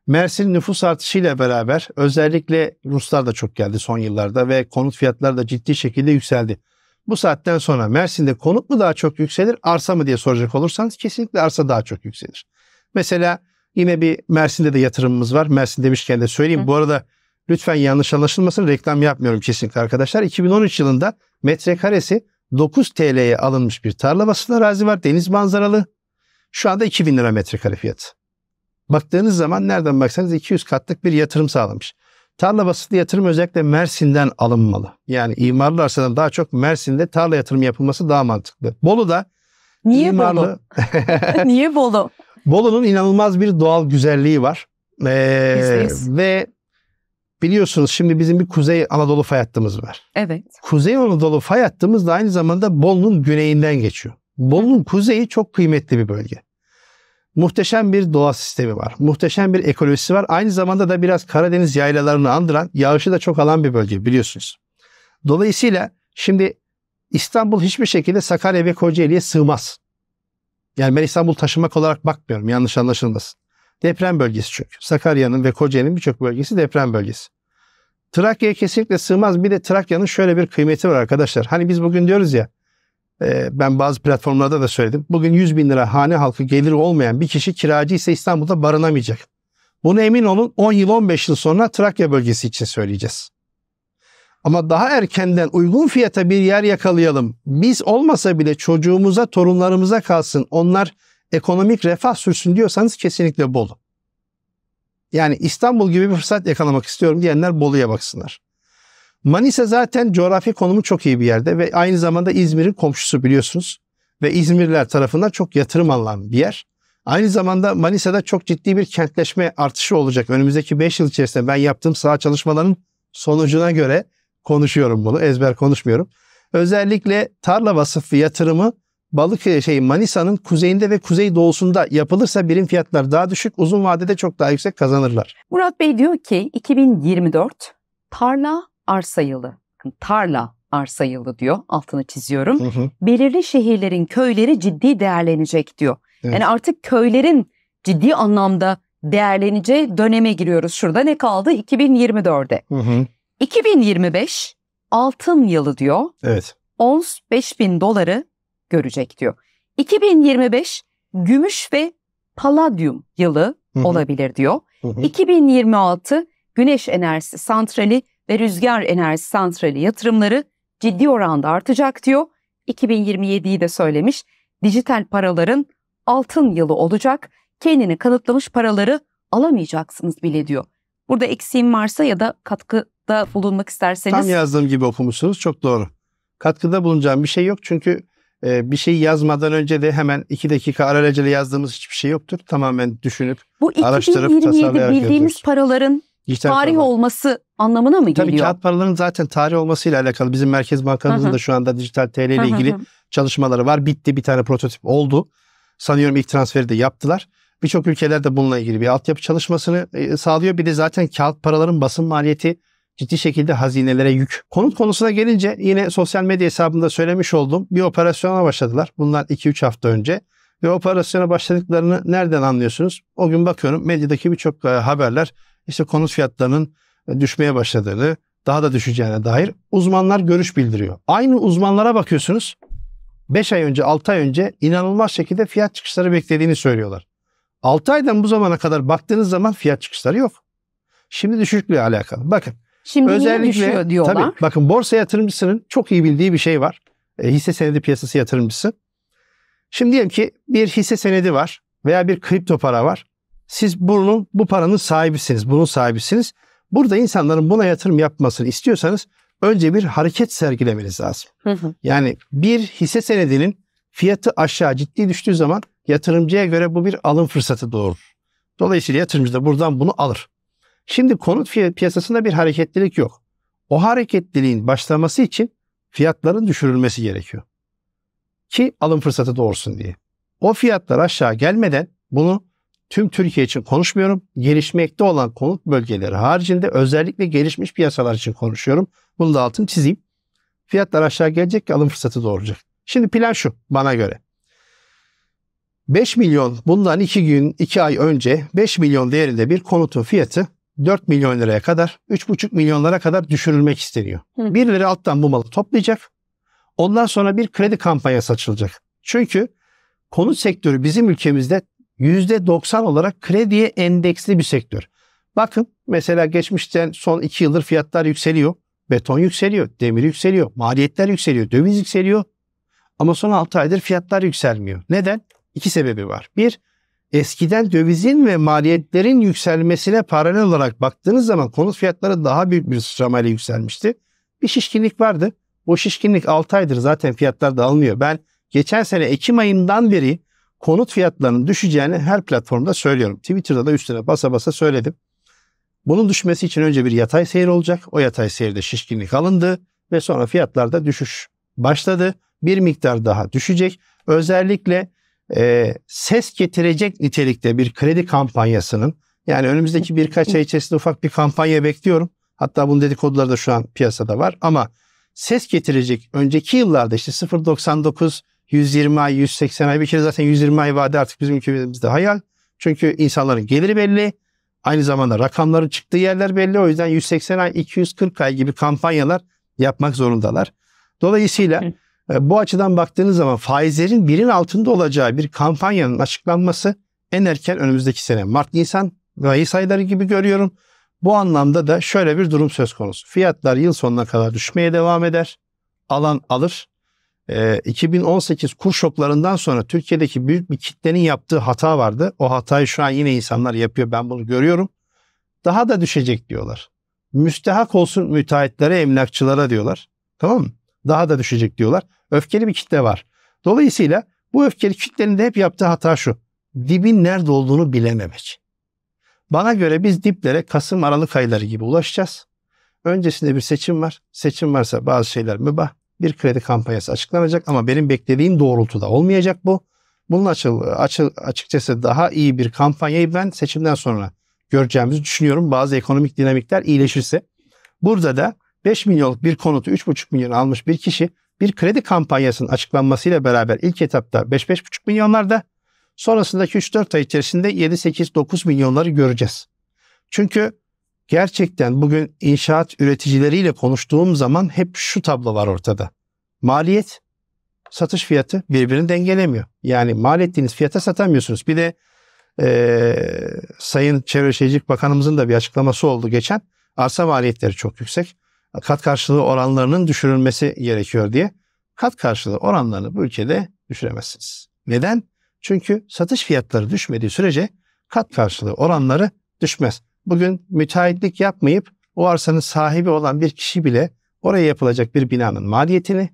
Mersin nüfus artışıyla beraber özellikle Ruslar da çok geldi son yıllarda ve konut fiyatları da ciddi şekilde yükseldi. Bu saatten sonra Mersin'de konut mu daha çok yükselir, arsa mı diye soracak olursanız kesinlikle arsa daha çok yükselir. Mesela yine bir Mersin'de de yatırımımız var. Mersin demişken de söyleyeyim. Hı. Bu arada lütfen yanlış anlaşılmasın reklam yapmıyorum kesinlikle arkadaşlar. 2013 yılında metrekaresi 9 TL'ye alınmış bir tarla basılı arazi var. Deniz manzaralı. Şu anda 2000 lira metrekare fiyatı. Baktığınız zaman nereden baksanız 200 katlık bir yatırım sağlamış. Tarla basitli yatırım özellikle Mersin'den alınmalı. Yani imarlı arsadan daha çok Mersin'de tarla yatırım yapılması daha mantıklı. Bolu'da Niye imarlı... Bolu? Niye Bolu? Bolu'nun inanılmaz bir doğal güzelliği var. Ee, ve biliyorsunuz şimdi bizim bir Kuzey Anadolu fay hattımız var. Evet. Kuzey Anadolu fay hattımız da aynı zamanda Bolu'nun güneyinden geçiyor. Bolu'nun kuzeyi çok kıymetli bir bölge. Muhteşem bir doğa sistemi var. Muhteşem bir ekolojisi var. Aynı zamanda da biraz Karadeniz yaylalarını andıran, yağışı da çok alan bir bölge biliyorsunuz. Dolayısıyla şimdi İstanbul hiçbir şekilde Sakarya ve Kocaeli'ye sığmaz. Yani ben İstanbul taşımak olarak bakmıyorum yanlış anlaşılmasın. Deprem bölgesi çünkü. Sakarya'nın ve Kocaeli'nin birçok bölgesi deprem bölgesi. Trakya'ya kesinlikle sığmaz. Bir de Trakya'nın şöyle bir kıymeti var arkadaşlar. Hani biz bugün diyoruz ya ee, ben bazı platformlarda da söyledim. Bugün 100 bin lira hane halkı geliri olmayan bir kişi kiracı ise İstanbul'da barınamayacak. Bunu emin olun 10 yıl 15 yıl sonra Trakya bölgesi için söyleyeceğiz. Ama daha erkenden uygun fiyata bir yer yakalayalım. Biz olmasa bile çocuğumuza, torunlarımıza kalsın. Onlar ekonomik refah sürsün diyorsanız kesinlikle Bolu. Yani İstanbul gibi bir fırsat yakalamak istiyorum diyenler Bolu'ya baksınlar. Manisa zaten coğrafi konumu çok iyi bir yerde ve aynı zamanda İzmir'in komşusu biliyorsunuz. Ve İzmirliler tarafından çok yatırım alınan bir yer. Aynı zamanda Manisa'da çok ciddi bir kentleşme artışı olacak. Önümüzdeki 5 yıl içerisinde ben yaptığım saha çalışmaların sonucuna göre konuşuyorum bunu. Ezber konuşmuyorum. Özellikle tarla vasıflı yatırımı balık şey Manisa'nın kuzeyinde ve kuzey doğusunda yapılırsa birim fiyatlar daha düşük, uzun vadede çok daha yüksek kazanırlar. Murat Bey diyor ki 2024 tarla arsa yılı, hani tarla arsa yılı diyor altını çiziyorum. Hı hı. Belirli şehirlerin köyleri ciddi değerlenecek diyor. Evet. Yani artık köylerin ciddi anlamda değerleneceği döneme giriyoruz. Şurada ne kaldı? 2024'de, Hı hı. 2025 altın yılı diyor. Evet. Ons 5000 doları görecek diyor. 2025 gümüş ve paladyum yılı Hı-hı. olabilir diyor. Hı-hı. 2026 güneş enerjisi santrali ve rüzgar enerji santrali yatırımları ciddi oranda artacak diyor. 2027'yi de söylemiş. Dijital paraların altın yılı olacak. Kendini kanıtlamış paraları alamayacaksınız bile diyor. Burada eksiğim varsa ya da katkıda bulunmak isterseniz. Tam yazdığım gibi okumuşsunuz çok doğru. Katkıda bulunacağım bir şey yok çünkü e, bir şey yazmadan önce de hemen iki dakika alelacele yazdığımız hiçbir şey yoktur. Tamamen düşünüp, Bu araştırıp, tasarlayarak Bu 2027 bildiğimiz yapıyoruz. paraların Dijital tarih paralar. olması anlamına mı geliyor? Tabii kağıt paraların zaten tarih olmasıyla alakalı. Bizim Merkez Bankamızın Hı-hı. da şu anda dijital TL ile ilgili Hı-hı. çalışmaları var. Bitti bir tane prototip oldu. Sanıyorum ilk transferi de yaptılar. Birçok ülkelerde bununla ilgili bir altyapı çalışmasını e, sağlıyor. Bir de zaten kağıt paraların basın maliyeti ciddi şekilde hazinelere yük. Konut konusuna gelince yine sosyal medya hesabında söylemiş oldum. Bir operasyona başladılar. Bunlar 2-3 hafta önce. Ve operasyona başladıklarını nereden anlıyorsunuz? O gün bakıyorum medyadaki birçok e, haberler işte konut fiyatlarının düşmeye başladığını, daha da düşeceğine dair uzmanlar görüş bildiriyor. Aynı uzmanlara bakıyorsunuz. 5 ay önce, 6 ay önce inanılmaz şekilde fiyat çıkışları beklediğini söylüyorlar. 6 aydan bu zamana kadar baktığınız zaman fiyat çıkışları yok. Şimdi düşüklüğe alakalı. Bakın. Şimdi özellikle, düşüyor diyorlar? Tabii, bakın borsa yatırımcısının çok iyi bildiği bir şey var. E, hisse senedi piyasası yatırımcısı. Şimdi diyelim ki bir hisse senedi var veya bir kripto para var. Siz bunun bu paranın sahibisiniz. Bunun sahibisiniz Burada insanların buna yatırım yapmasını istiyorsanız önce bir hareket sergilemeniz lazım. Hı hı. Yani bir hisse senedinin fiyatı aşağı ciddi düştüğü zaman yatırımcıya göre bu bir alım fırsatı doğurur. Dolayısıyla yatırımcı da buradan bunu alır. Şimdi konut piyasasında bir hareketlilik yok. O hareketliliğin başlaması için fiyatların düşürülmesi gerekiyor. Ki alım fırsatı doğursun diye. O fiyatlar aşağı gelmeden bunu tüm Türkiye için konuşmuyorum. Gelişmekte olan konut bölgeleri haricinde özellikle gelişmiş piyasalar için konuşuyorum. Bunu da altını çizeyim. Fiyatlar aşağı gelecek ki alım fırsatı doğuracak. Şimdi plan şu bana göre. 5 milyon bundan 2 gün 2 ay önce 5 milyon değerinde bir konutun fiyatı 4 milyon liraya kadar 3,5 milyonlara kadar düşürülmek isteniyor. Hı. Birileri alttan bu malı toplayacak. Ondan sonra bir kredi kampanyası açılacak. Çünkü konut sektörü bizim ülkemizde %90 olarak krediye endeksli bir sektör. Bakın mesela geçmişten son 2 yıldır fiyatlar yükseliyor. Beton yükseliyor, demir yükseliyor, maliyetler yükseliyor, döviz yükseliyor. Ama son 6 aydır fiyatlar yükselmiyor. Neden? İki sebebi var. Bir, eskiden dövizin ve maliyetlerin yükselmesine paralel olarak baktığınız zaman konut fiyatları daha büyük bir sıçramayla yükselmişti. Bir şişkinlik vardı. O şişkinlik 6 aydır zaten fiyatlar da alınıyor. Ben geçen sene Ekim ayından beri konut fiyatlarının düşeceğini her platformda söylüyorum. Twitter'da da üstüne basa basa söyledim. Bunun düşmesi için önce bir yatay seyir olacak. O yatay seyirde şişkinlik alındı ve sonra fiyatlarda düşüş başladı. Bir miktar daha düşecek. Özellikle e, ses getirecek nitelikte bir kredi kampanyasının yani önümüzdeki birkaç ay içerisinde ufak bir kampanya bekliyorum. Hatta bunun dedikoduları da şu an piyasada var ama ses getirecek önceki yıllarda işte 0.99 120 ay, 180 ay bir kere zaten 120 ay vade artık bizim ülkemizde hayal. Çünkü insanların geliri belli. Aynı zamanda rakamların çıktığı yerler belli. O yüzden 180 ay, 240 ay gibi kampanyalar yapmak zorundalar. Dolayısıyla e, bu açıdan baktığınız zaman faizlerin birin altında olacağı bir kampanyanın açıklanması en erken önümüzdeki sene Mart, Nisan, Mayıs ayları gibi görüyorum. Bu anlamda da şöyle bir durum söz konusu. Fiyatlar yıl sonuna kadar düşmeye devam eder. Alan alır, 2018 ee, kur şoklarından sonra Türkiye'deki büyük bir kitlenin yaptığı hata vardı. O hatayı şu an yine insanlar yapıyor. Ben bunu görüyorum. Daha da düşecek diyorlar. Müstehak olsun müteahhitlere, emlakçılara diyorlar. Tamam mı? Daha da düşecek diyorlar. Öfkeli bir kitle var. Dolayısıyla bu öfkeli kitlenin de hep yaptığı hata şu. Dibin nerede olduğunu bilememek. Bana göre biz diplere Kasım Aralık ayları gibi ulaşacağız. Öncesinde bir seçim var. Seçim varsa bazı şeyler mübah bir kredi kampanyası açıklanacak ama benim beklediğim doğrultuda olmayacak bu. Bunun açıl, açıl, açıkçası daha iyi bir kampanyayı ben seçimden sonra göreceğimizi düşünüyorum. Bazı ekonomik dinamikler iyileşirse. Burada da 5 milyonluk bir konutu 3,5 milyon almış bir kişi bir kredi kampanyasının açıklanmasıyla beraber ilk etapta 5-5,5 milyonlarda sonrasındaki 3-4 ay içerisinde 7-8-9 milyonları göreceğiz. Çünkü Gerçekten bugün inşaat üreticileriyle konuştuğum zaman hep şu tablo var ortada. Maliyet, satış fiyatı birbirini dengelemiyor. Yani mal ettiğiniz fiyata satamıyorsunuz. Bir de e, Sayın Çevre Şehircilik Bakanımızın da bir açıklaması oldu geçen. Arsa maliyetleri çok yüksek. Kat karşılığı oranlarının düşürülmesi gerekiyor diye. Kat karşılığı oranlarını bu ülkede düşüremezsiniz. Neden? Çünkü satış fiyatları düşmediği sürece kat karşılığı oranları düşmez. Bugün müteahhitlik yapmayıp o arsanın sahibi olan bir kişi bile oraya yapılacak bir binanın maliyetini,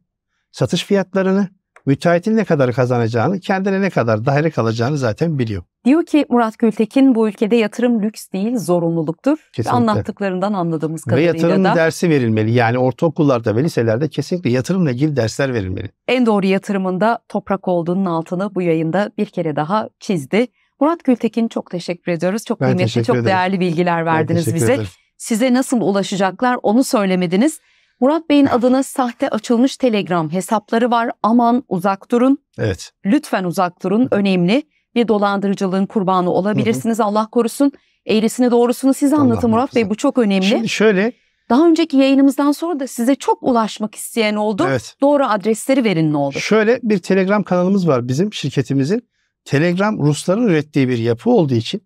satış fiyatlarını, müteahhitin ne kadar kazanacağını, kendine ne kadar daire kalacağını zaten biliyor. Diyor ki Murat Gültekin bu ülkede yatırım lüks değil zorunluluktur. Kesinlikle. Anlattıklarından anladığımız kadarıyla Ve yatırım da, dersi verilmeli. Yani ortaokullarda ve liselerde kesinlikle yatırımla ilgili dersler verilmeli. En doğru yatırımında toprak olduğunun altını bu yayında bir kere daha çizdi. Murat Gültekin çok teşekkür ediyoruz. Çok ben kıymetli, çok ederim. değerli bilgiler verdiniz bize. Ederim. Size nasıl ulaşacaklar onu söylemediniz. Murat Bey'in adına sahte açılmış Telegram hesapları var. Aman uzak durun. Evet. Lütfen uzak durun. Önemli. Bir dolandırıcılığın kurbanı olabilirsiniz. Allah korusun. Eğrisini doğrusunu siz anlatın Murat Bey. Bu çok önemli. Şimdi şöyle. Daha önceki yayınımızdan sonra da size çok ulaşmak isteyen oldu. Evet. Doğru adresleri verin ne oldu? Şöyle bir Telegram kanalımız var bizim şirketimizin. Telegram Rusların ürettiği bir yapı olduğu için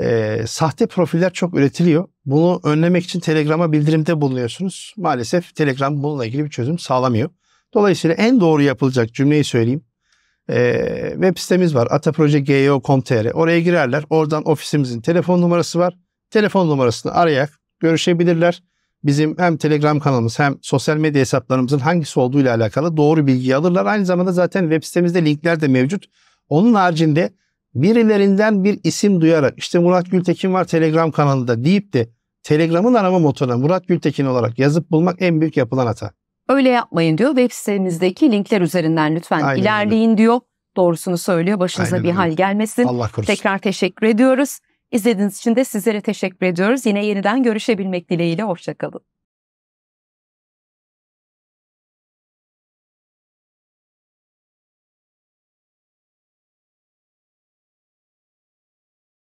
e, sahte profiller çok üretiliyor. Bunu önlemek için Telegram'a bildirimde bulunuyorsunuz. Maalesef Telegram bununla ilgili bir çözüm sağlamıyor. Dolayısıyla en doğru yapılacak cümleyi söyleyeyim. E, web sitemiz var ataproje.go.com.tr Oraya girerler. Oradan ofisimizin telefon numarası var. Telefon numarasını arayarak görüşebilirler. Bizim hem Telegram kanalımız hem sosyal medya hesaplarımızın hangisi olduğu ile alakalı doğru bilgiyi alırlar. Aynı zamanda zaten web sitemizde linkler de mevcut. Onun haricinde birilerinden bir isim duyarak işte Murat Gültekin var Telegram kanalında deyip de Telegram'ın arama motoruna Murat Gültekin olarak yazıp bulmak en büyük yapılan hata. Öyle yapmayın diyor. Web sitemizdeki linkler üzerinden lütfen Aynen ilerleyin öyle. diyor. Doğrusunu söylüyor. Başınıza Aynen bir öyle. hal gelmesin. Allah korusun. Tekrar teşekkür ediyoruz. İzlediğiniz için de sizlere teşekkür ediyoruz. Yine yeniden görüşebilmek dileğiyle. Hoşçakalın.